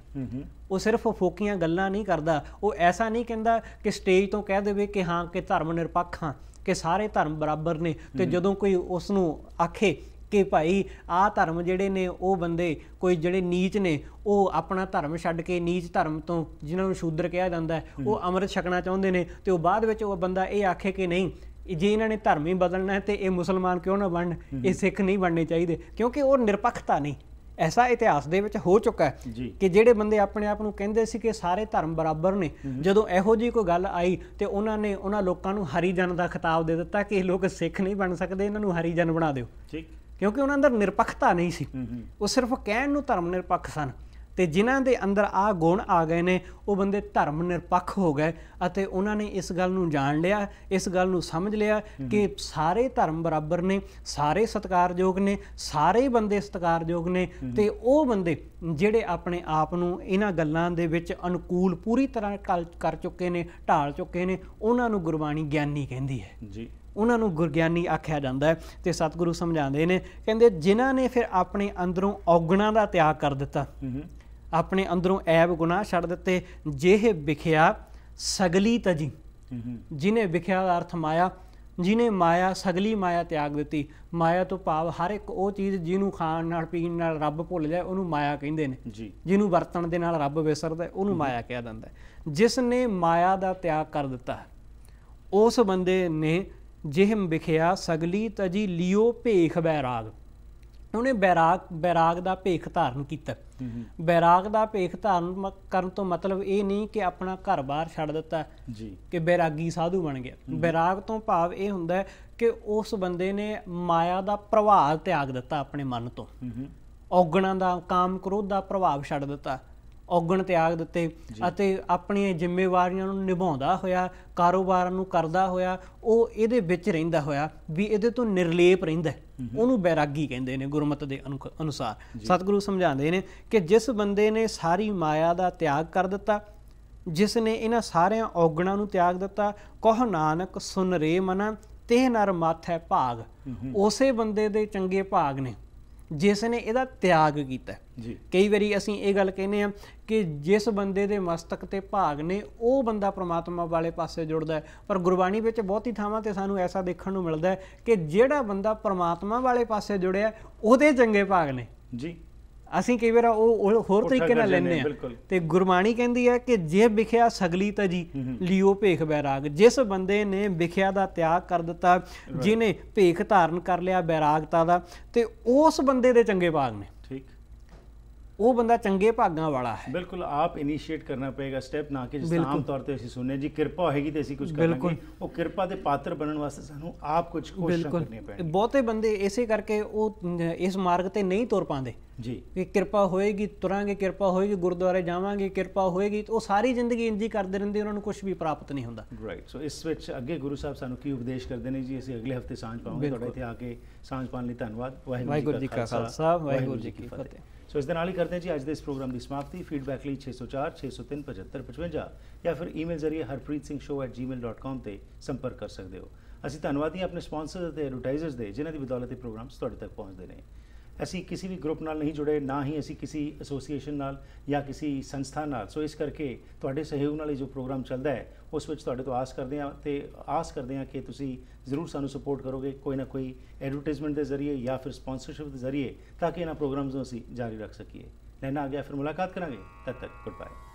ਉਹ ਸਿਰਫ ਫੋਕੀਆਂ ਗੱਲਾਂ ਨਹੀਂ ਕਰਦਾ ਉਹ ਐਸਾ ਨਹੀਂ ਕਹਿੰਦਾ ਕਿ ਸਟੇਜ ਤੋਂ ਕਹਿ ਦੇਵੇ ਕਿ ਹਾਂ ਕਿ ਧਰਮ ਨਿਰਪੱਖ ਹਾਂ ਕਿ ਸਾਰੇ ਧਰਮ ਬਰਾਬਰ ਨੇ ਤੇ ਜਦੋਂ ਕੋਈ ਉਸ ਨੂੰ ਆਖੇ ਕਿ ਭਾਈ ਆਹ ਧਰਮ ਜਿਹੜੇ ਨੇ ਉਹ ਬੰਦੇ ਕੋਈ ਜਿਹੜੇ ਨੀਚ ਨੇ ਉਹ ਆਪਣਾ ਧਰਮ ਛੱਡ ਕੇ ਨੀਚ ਧਰਮ ਤੋਂ ਜਿਨ੍ਹਾਂ ਨੂੰ ਸ਼ੂਦਰ ਕਿਹਾ ਜਾਂਦਾ ਹੈ ਉਹ ਅੰਮ੍ਰਿਤ ਛਕਣਾ ਚਾਹੁੰਦੇ ਨੇ ਤੇ ਉਹ ਬਾਅਦ ਵਿੱਚ ਉਹ ਬੰਦਾ ਇਹ ਆਖੇ ਕਿ ਨਹੀਂ ਜੇ ਇਹਨਾਂ ਨੇ ਧਰਮ ਹੀ ਬਦਲਣਾ ਹੈ ਤੇ ਇਹ ਮੁਸਲਮਾਨ ਕਿਉਂ ਨਾ ਬਣਨ ਇਹ ਸਿੱਖ ਨਹੀਂ ਬਣਨੇ ਚਾਹੀਦੇ ਕਿਉਂਕਿ ਉਹ ਨਿਰਪੱਖਤਾ ਨਹੀਂ ਐਸਾ ਇਤਿਹਾਸ ਦੇ ਵਿੱਚ ਹੋ ਚੁੱਕਾ ਹੈ ਕਿ ਜਿਹੜੇ ਬੰਦੇ ਆਪਣੇ ਆਪ ਨੂੰ ਕਹਿੰਦੇ ਸੀ ਕਿ ਸਾਰੇ ਧਰਮ ਬਰਾਬਰ ਨੇ ਜਦੋਂ ਇਹੋ ਜੀ ਕੋਈ ਗੱਲ ਆਈ ਤੇ ਉਹਨਾਂ ਨੇ ਉਹਨਾਂ ਲੋਕਾਂ ਨੂੰ ਹਰੀ ਜਨ ਦਾ ਖਿਤਾਬ ਦੇ ਦਿੱਤਾ ਕਿ ਇਹ ਲੋਕ ਸਿੱਖ ਨਹੀਂ ਬਣ ਸਕਦੇ ਇਹਨਾਂ ਨੂੰ ਹਰੀ ਜਨ ਬਣਾ ਦਿਓ ਠੀਕ ਕਿਉਂਕਿ ਉਹਨਾਂ ਅੰਦਰ ਨਿਰਪੱਖਤਾ ਨਹੀਂ ਸੀ ਉਹ ਸਿਰਫ ਕਹਿਣ ਨੂੰ ਧਰਮ ਨਿਰਪੱਖ ਸਨ ਤੇ ਜਿਨ੍ਹਾਂ ਦੇ ਅੰਦਰ ਆ ਗੁਣ ਆ ਗਏ ਨੇ ਉਹ ਬੰਦੇ ਧਰਮ ਨਿਰਪੱਖ ਹੋ ਗਏ ਅਤੇ ਉਹਨਾਂ ਨੇ ਇਸ ਗੱਲ ਨੂੰ ਜਾਣ ਲਿਆ ਇਸ ਗੱਲ ਨੂੰ ਸਮਝ ਲਿਆ ਕਿ ਸਾਰੇ ਧਰਮ ਬਰਾਬਰ ਨੇ ਸਾਰੇ ਸਤਕਾਰਯੋਗ ਨੇ ਸਾਰੇ ਬੰਦੇ ਸਤਕਾਰਯੋਗ ਨੇ ਤੇ ਉਹ ਬੰਦੇ ਜਿਹੜੇ ਆਪਣੇ ਆਪ ਨੂੰ ਇਹਨਾਂ ਗੱਲਾਂ ਦੇ ਵਿੱਚ ਅਨੁਕੂਲ ਪੂਰੀ ਤਰ੍ਹਾਂ ਕਰ ਚੁੱਕੇ ਨੇ ਢਾਲ ਚੁੱਕੇ ਨੇ ਉਹਨਾਂ ਨੂੰ ਗੁਰਬਾਣੀ ਗਿਆਨੀ ਕਹਿੰਦੀ ਹੈ ਜੀ ਉਹਨਾਂ ਨੂੰ ਗੁਰਗਿਆਨੀ ਆਖਿਆ ਜਾਂਦਾ ਹੈ ਤੇ ਸਤਿਗੁਰੂ ਸਮਝਾਉਂਦੇ ਨੇ ਕਹਿੰਦੇ ਜਿਨ੍ਹਾਂ ਨੇ ਫਿਰ ਆਪਣੇ ਅੰਦਰੋਂ ਔਗਣਾਂ ਦਾ ਤਿਆਗ ਕਰ ਦਿੱਤਾ ਆਪਣੇ ਅੰਦਰੋਂ ਐਬ ਗੁਨਾਹ ਛੱਡ ਦਿੱਤੇ ਜਿਹੇ ਵਿਖਿਆ ਸਗਲੀ ਤਜੀ ਜਿਨੇ ਵਿਖਿਆ ਦਾ ਅਰਥ ਮਾਇਆ ਜਿਨੇ ਮਾਇਆ ਸਗਲੀ ਮਾਇਆ ਤਿਆਗ ਦਿੱਤੀ ਮਾਇਆ ਤੋਂ ਭਾਵ ਹਰ ਇੱਕ ਉਹ ਚੀਜ਼ ਜਿਹਨੂੰ ਖਾਣ ਨਾਲ ਪੀਣ ਨਾਲ ਰੱਬ ਭੁੱਲ ਜਾਏ ਉਹਨੂੰ ਮਾਇਆ ਕਹਿੰਦੇ ਨੇ ਜਿਹਨੂੰ ਵਰਤਣ ਦੇ ਨਾਲ ਰੱਬ ਵਿਸਰਦਾ ਉਹਨੂੰ ਮਾਇਆ ਕਿਹਾ ਜਾਂਦਾ ਜਿਸ ਨੇ ਮਾਇਆ ਦਾ ਤਿਆਗ ਕਰ ਦਿੱਤਾ ਉਸ ਬੰਦੇ ਨੇ ਜਿਹਮ ਵਿਖਿਆ ਸਗਲੀ ਤਜੀ ਲਿਓ ਭੇਖ ਬੈਰਾਗ ਉਹਨੇ ਬੈਰਾਗ ਬੈਰਾਗ ਦਾ ਭੇਖ ਧਾਰਨ ਕੀਤਾ ਬੈਰਾਗ ਦਾ ਭੇਖ ਧਾਰਨ ਕਰਨ ਤੋਂ ਮਤਲਬ ਇਹ ਨਹੀਂ ਕਿ ਆਪਣਾ ਘਰ-ਬਾਰ ਛੱਡ ਦਿੱਤਾ ਜੀ ਕਿ ਬੈਰਾਗੀ ਸਾਧੂ ਬਣ ਗਿਆ ਬੈਰਾਗ ਤੋਂ ਭਾਵ ਇਹ ਹੁੰਦਾ ਹੈ ਕਿ ਉਸ ਬੰਦੇ ਨੇ ਮਾਇਆ ਦਾ ਪ੍ਰਭਾਵ ਤਿਆਗ ਦਿੱਤਾ ਆਪਣੇ ਮਨ ਤੋਂ ਔਗਣਾਂ ਦਾ ਕਾਮ ਕ੍ਰੋਧ ਦਾ ਪ੍ਰਭਾਵ ਛੱਡ ਦਿੱਤਾ ਔਗਣ ਤਿਆਗ ਦਿੱਤੇ ਅਤੇ ਆਪਣੀਆਂ ਜ਼ਿੰਮੇਵਾਰੀਆਂ ਨੂੰ ਨਿਭਾਉਂਦਾ ਹੋਇਆ ਕਾਰੋਬਾਰ ਨੂੰ ਕਰਦਾ ਹੋਇਆ ਉਹ ਇਹਦੇ ਵਿੱਚ ਰਹਿੰਦਾ ਹੋਇਆ ਵੀ ਇਹਦੇ ਤੋਂ ਨਿਰਲੇਪ ਰਹਿੰਦਾ ਉਹਨੂੰ ਬੈਰਾਗੀ ਕਹਿੰਦੇ ਨੇ ਗੁਰਮਤ ਦੇ ਅਨੁਸਾਰ ਸਤਿਗੁਰੂ ਸਮਝਾਉਂਦੇ ਨੇ ਕਿ ਜਿਸ ਬੰਦੇ ਨੇ ਸਾਰੀ ਮਾਇਆ ਦਾ ਤਿਆਗ ਕਰ ਦਿੱਤਾ ਜਿਸ ਨੇ ਇਹਨਾਂ ਸਾਰਿਆਂ ਔਗਣਾਂ ਨੂੰ ਤਿਆਗ ਦਿੱਤਾ ਕੋਹ ਨਾਨਕ ਸੁਨ ਰੇ ਮਨ ਤੇ ਨਰ ਮਾਥੈ ਭਾਗ ਉਸੇ ਬੰਦੇ ਦੇ ਚੰਗੇ ਭਾਗ ਨੇ ਜਿਸ ਨੇ ਇਹਦਾ ਤਿਆਗ ਕੀਤਾ ਜੀ ਕਈ ਵਾਰੀ ਅਸੀਂ ਇਹ ਗੱਲ ਕਹਿੰਦੇ ਆ ਕਿ ਜਿਸ ਬੰਦੇ ਦੇ ਮਸਤਕ ਤੇ ਭਾਗ ਨੇ ਉਹ ਬੰਦਾ ਪ੍ਰਮਾਤਮਾ ਵਾਲੇ ਪਾਸੇ ਜੁੜਦਾ ਹੈ ਪਰ ਗੁਰਬਾਣੀ ਵਿੱਚ ਬਹੁਤੀ ਥਾਵਾਂ ਤੇ ਸਾਨੂੰ ਐਸਾ ਦੇਖਣ ਨੂੰ ਮਿਲਦਾ ਹੈ ਕਿ ਜਿਹੜਾ ਬੰਦਾ ਪ੍ਰਮਾਤਮਾ ਵਾਲੇ ਪਾਸੇ ਜੁੜਿਆ ਉਹਦੇ ਚੰਗੇ ਭਾਗ ਨੇ ਜੀ ਅਸੀਂ ਕਈ ਵਾਰ ਉਹ ਹੋਰ ਤਰੀਕੇ ਨਾਲ ਲੈਨੇ ਆ ਤੇ ਗੁਰਮਾਣੀ ਕਹਿੰਦੀ ਹੈ ਕਿ ਜੇ ਵਿਖਿਆ ਸਗਲੀ ਤਾਂ ਜੀ ਲਿਓ ਭੇਖ ਬੈਰਾਗ ਜਿਸ ਬੰਦੇ ਨੇ ਵਿਖਿਆ ਦਾ ਤਿਆਗ ਕਰ ਦਿੱਤਾ ਜਿਨੇ ਭੇਖ ਧਾਰਨ ਕਰ ਲਿਆ ਬੈਰਾਗਤਾ ਦਾ ਤੇ ਉਸ ਬੰਦੇ ਦੇ ਚੰਗੇ ਬਾਗ ਨੇ ਉਹ ਬੰਦਾ ਚੰਗੇ ਭਾਗਾਂ ਵਾਲਾ ਹੈ ਬਿਲਕੁਲ ਆਪ ਇਨੀਸ਼ੀਏਟ ਕਰਨਾ ਪਏਗਾ ਸਟੈਪ ਨਾ ਕਿ ਜਿਸ ਆਮ ਤੌਰ ਤੇ ਅਸੀਂ ਸੁਣਨੇ ਜੀ ਕਿਰਪਾ ਹੋਏਗੀ ਤੇ ਅਸੀਂ ਕੁਝ ਕਰਾਂਗੇ ਉਹ ਕਿਰਪਾ ਦੇ ਪਾਤਰ ਬਣਨ ਵਾਸਤੇ ਸਾਨੂੰ ਆਪ ਕੁਝ ਕੋਸ਼ਿਸ਼ ਕਰਨੀ ਪੈਣੀ ਬਹੁਤੇ ਬੰਦੇ ਇਸੇ ਕਰਕੇ ਉਹ ਇਸ ਮਾਰਗ ਤੇ ਨਹੀਂ ਤੁਰ ਪਾਉਂਦੇ ਜੀ ਕਿ ਕਿਰਪਾ ਹੋਏਗੀ ਤੁਰਾਂਗੇ ਕਿਰਪਾ ਹੋਏਗੀ ਗੁਰਦੁਆਰੇ ਜਾਵਾਂਗੇ ਕਿਰਪਾ ਹੋਏਗੀ ਉਹ ਸਾਰੀ ਜ਼ਿੰਦਗੀ ਇੰਜ ਹੀ ਕਰਦੇ ਰਹਿੰਦੇ ਉਹਨਾਂ ਨੂੰ ਕੁਝ ਵੀ ਪ੍ਰਾਪਤ ਨਹੀਂ ਹੁੰਦਾ ਰਾਈਟ ਸੋ ਇਸ ਵਿੱਚ ਅੱਗੇ ਗੁਰੂ ਸਾਹਿਬ ਸਾਨੂੰ ਕੀ ਉਪਦੇਸ਼ ਕਰਦੇ ਨੇ ਜੀ ਅਸੀਂ ਅਗਲੇ ਹਫਤੇ ਸਾਂਝ ਪਾਵਾਂਗੇ ਤੁਹਾਡੇ ਇੱਥੇ ਆ ਕੇ ਸਾਂਝ ਪਾਣ ਲਈ ਧੰਨਵਾਦ ਵਾਹਿਗੁਰੂ ਜੀ ਕਾ ਖਾਲਸਾ ਵਾਹਿਗੁਰੂ ਜੀ ਕੀ ਫਤਿਹ ਸੋ ਇਸ ਦੇ ਨਾਲ ਹੀ ਕਰਦੇ ਹਾਂ ਜੀ ਅੱਜ ਦੇ ਇਸ ਪ੍ਰੋਗਰਾਮ ਦੀ ਸਮਾਪਤੀ ਫੀਡਬੈਕ ਲਈ 604 603 7555 ਜਾਂ ਫਿਰ ਈਮੇਲ ਜ਼ਰੀਏ harpreetsingshow@gmail.com ਤੇ ਸੰਪਰਕ ਕਰ ਸਕਦੇ ਹੋ ਅਸੀਂ ਧੰਨਵਾਦੀ ਹਾਂ ਆਪਣੇ ਸਪਾਂਸਰਸ ਅਤੇ ਐਡਵਰਟਾਈਜ਼ਰਸ ਦੇ ਜਿਨ੍ਹਾਂ ਦੀ ਬਦੌਲਤ ਇਹ ਪ੍ਰੋਗਰਾਮ ਤੁਹਾਡੇ ਤੱਕ ਪਹੁੰਚਦੇ ਨੇ ਅਸੀਂ ਕਿਸੇ ਵੀ ਗਰੁੱਪ ਨਾਲ ਨਹੀਂ ਜੁੜੇ ਨਾ ਹੀ ਅਸੀਂ ਕਿਸੇ ਐਸੋਸੀਏਸ਼ਨ ਨਾਲ ਜਾਂ ਕਿਸੇ ਸੰਸਥਾ ਨਾਲ ਸੋ ਇਸ ਕਰਕੇ ਤੁਹਾਡੇ ਸਹਿਯੋਗ ਨਾਲ ਇਹ ਜੋ ਪ੍ਰੋਗਰਾਮ ਚੱਲਦਾ ਹੈ ਉਸ ਵਿੱਚ ਤੁਹਾਡੇ ਤੋਂ ਆਸ ਕਰਦੇ ਹਾਂ ਤੇ ਆਸ ਕਰਦੇ ਹਾਂ ਕਿ ਤੁਸੀਂ ਜ਼ਰੂਰ ਸਾਨੂੰ ਸਪੋਰਟ ਕਰੋਗੇ ਕੋਈ ਨਾ ਕੋਈ ਐਡਵਰਟਾਈਜ਼ਮੈਂਟ ਦੇ ਜ਼ਰੀਏ ਜਾਂ ਫਿਰ ਸਪਾਂਸਰਸ਼ਿਪ ਦੇ ਜ਼ਰੀਏ ਤਾਂ ਕਿ ਇਹਨਾਂ ਪ੍ਰੋਗਰਾਮਸ ਨੂੰ ਅਸੀਂ ਜਾਰੀ ਰੱਖ ਸਕੀਏ ਲੈਣਾ ਅੱਗੇ ਫਿਰ ਮੁਲਾਕਾਤ ਕਰਾਂਗੇ ਤਦ ਤੱਕ ਗੁੱਡ ਬਾਏ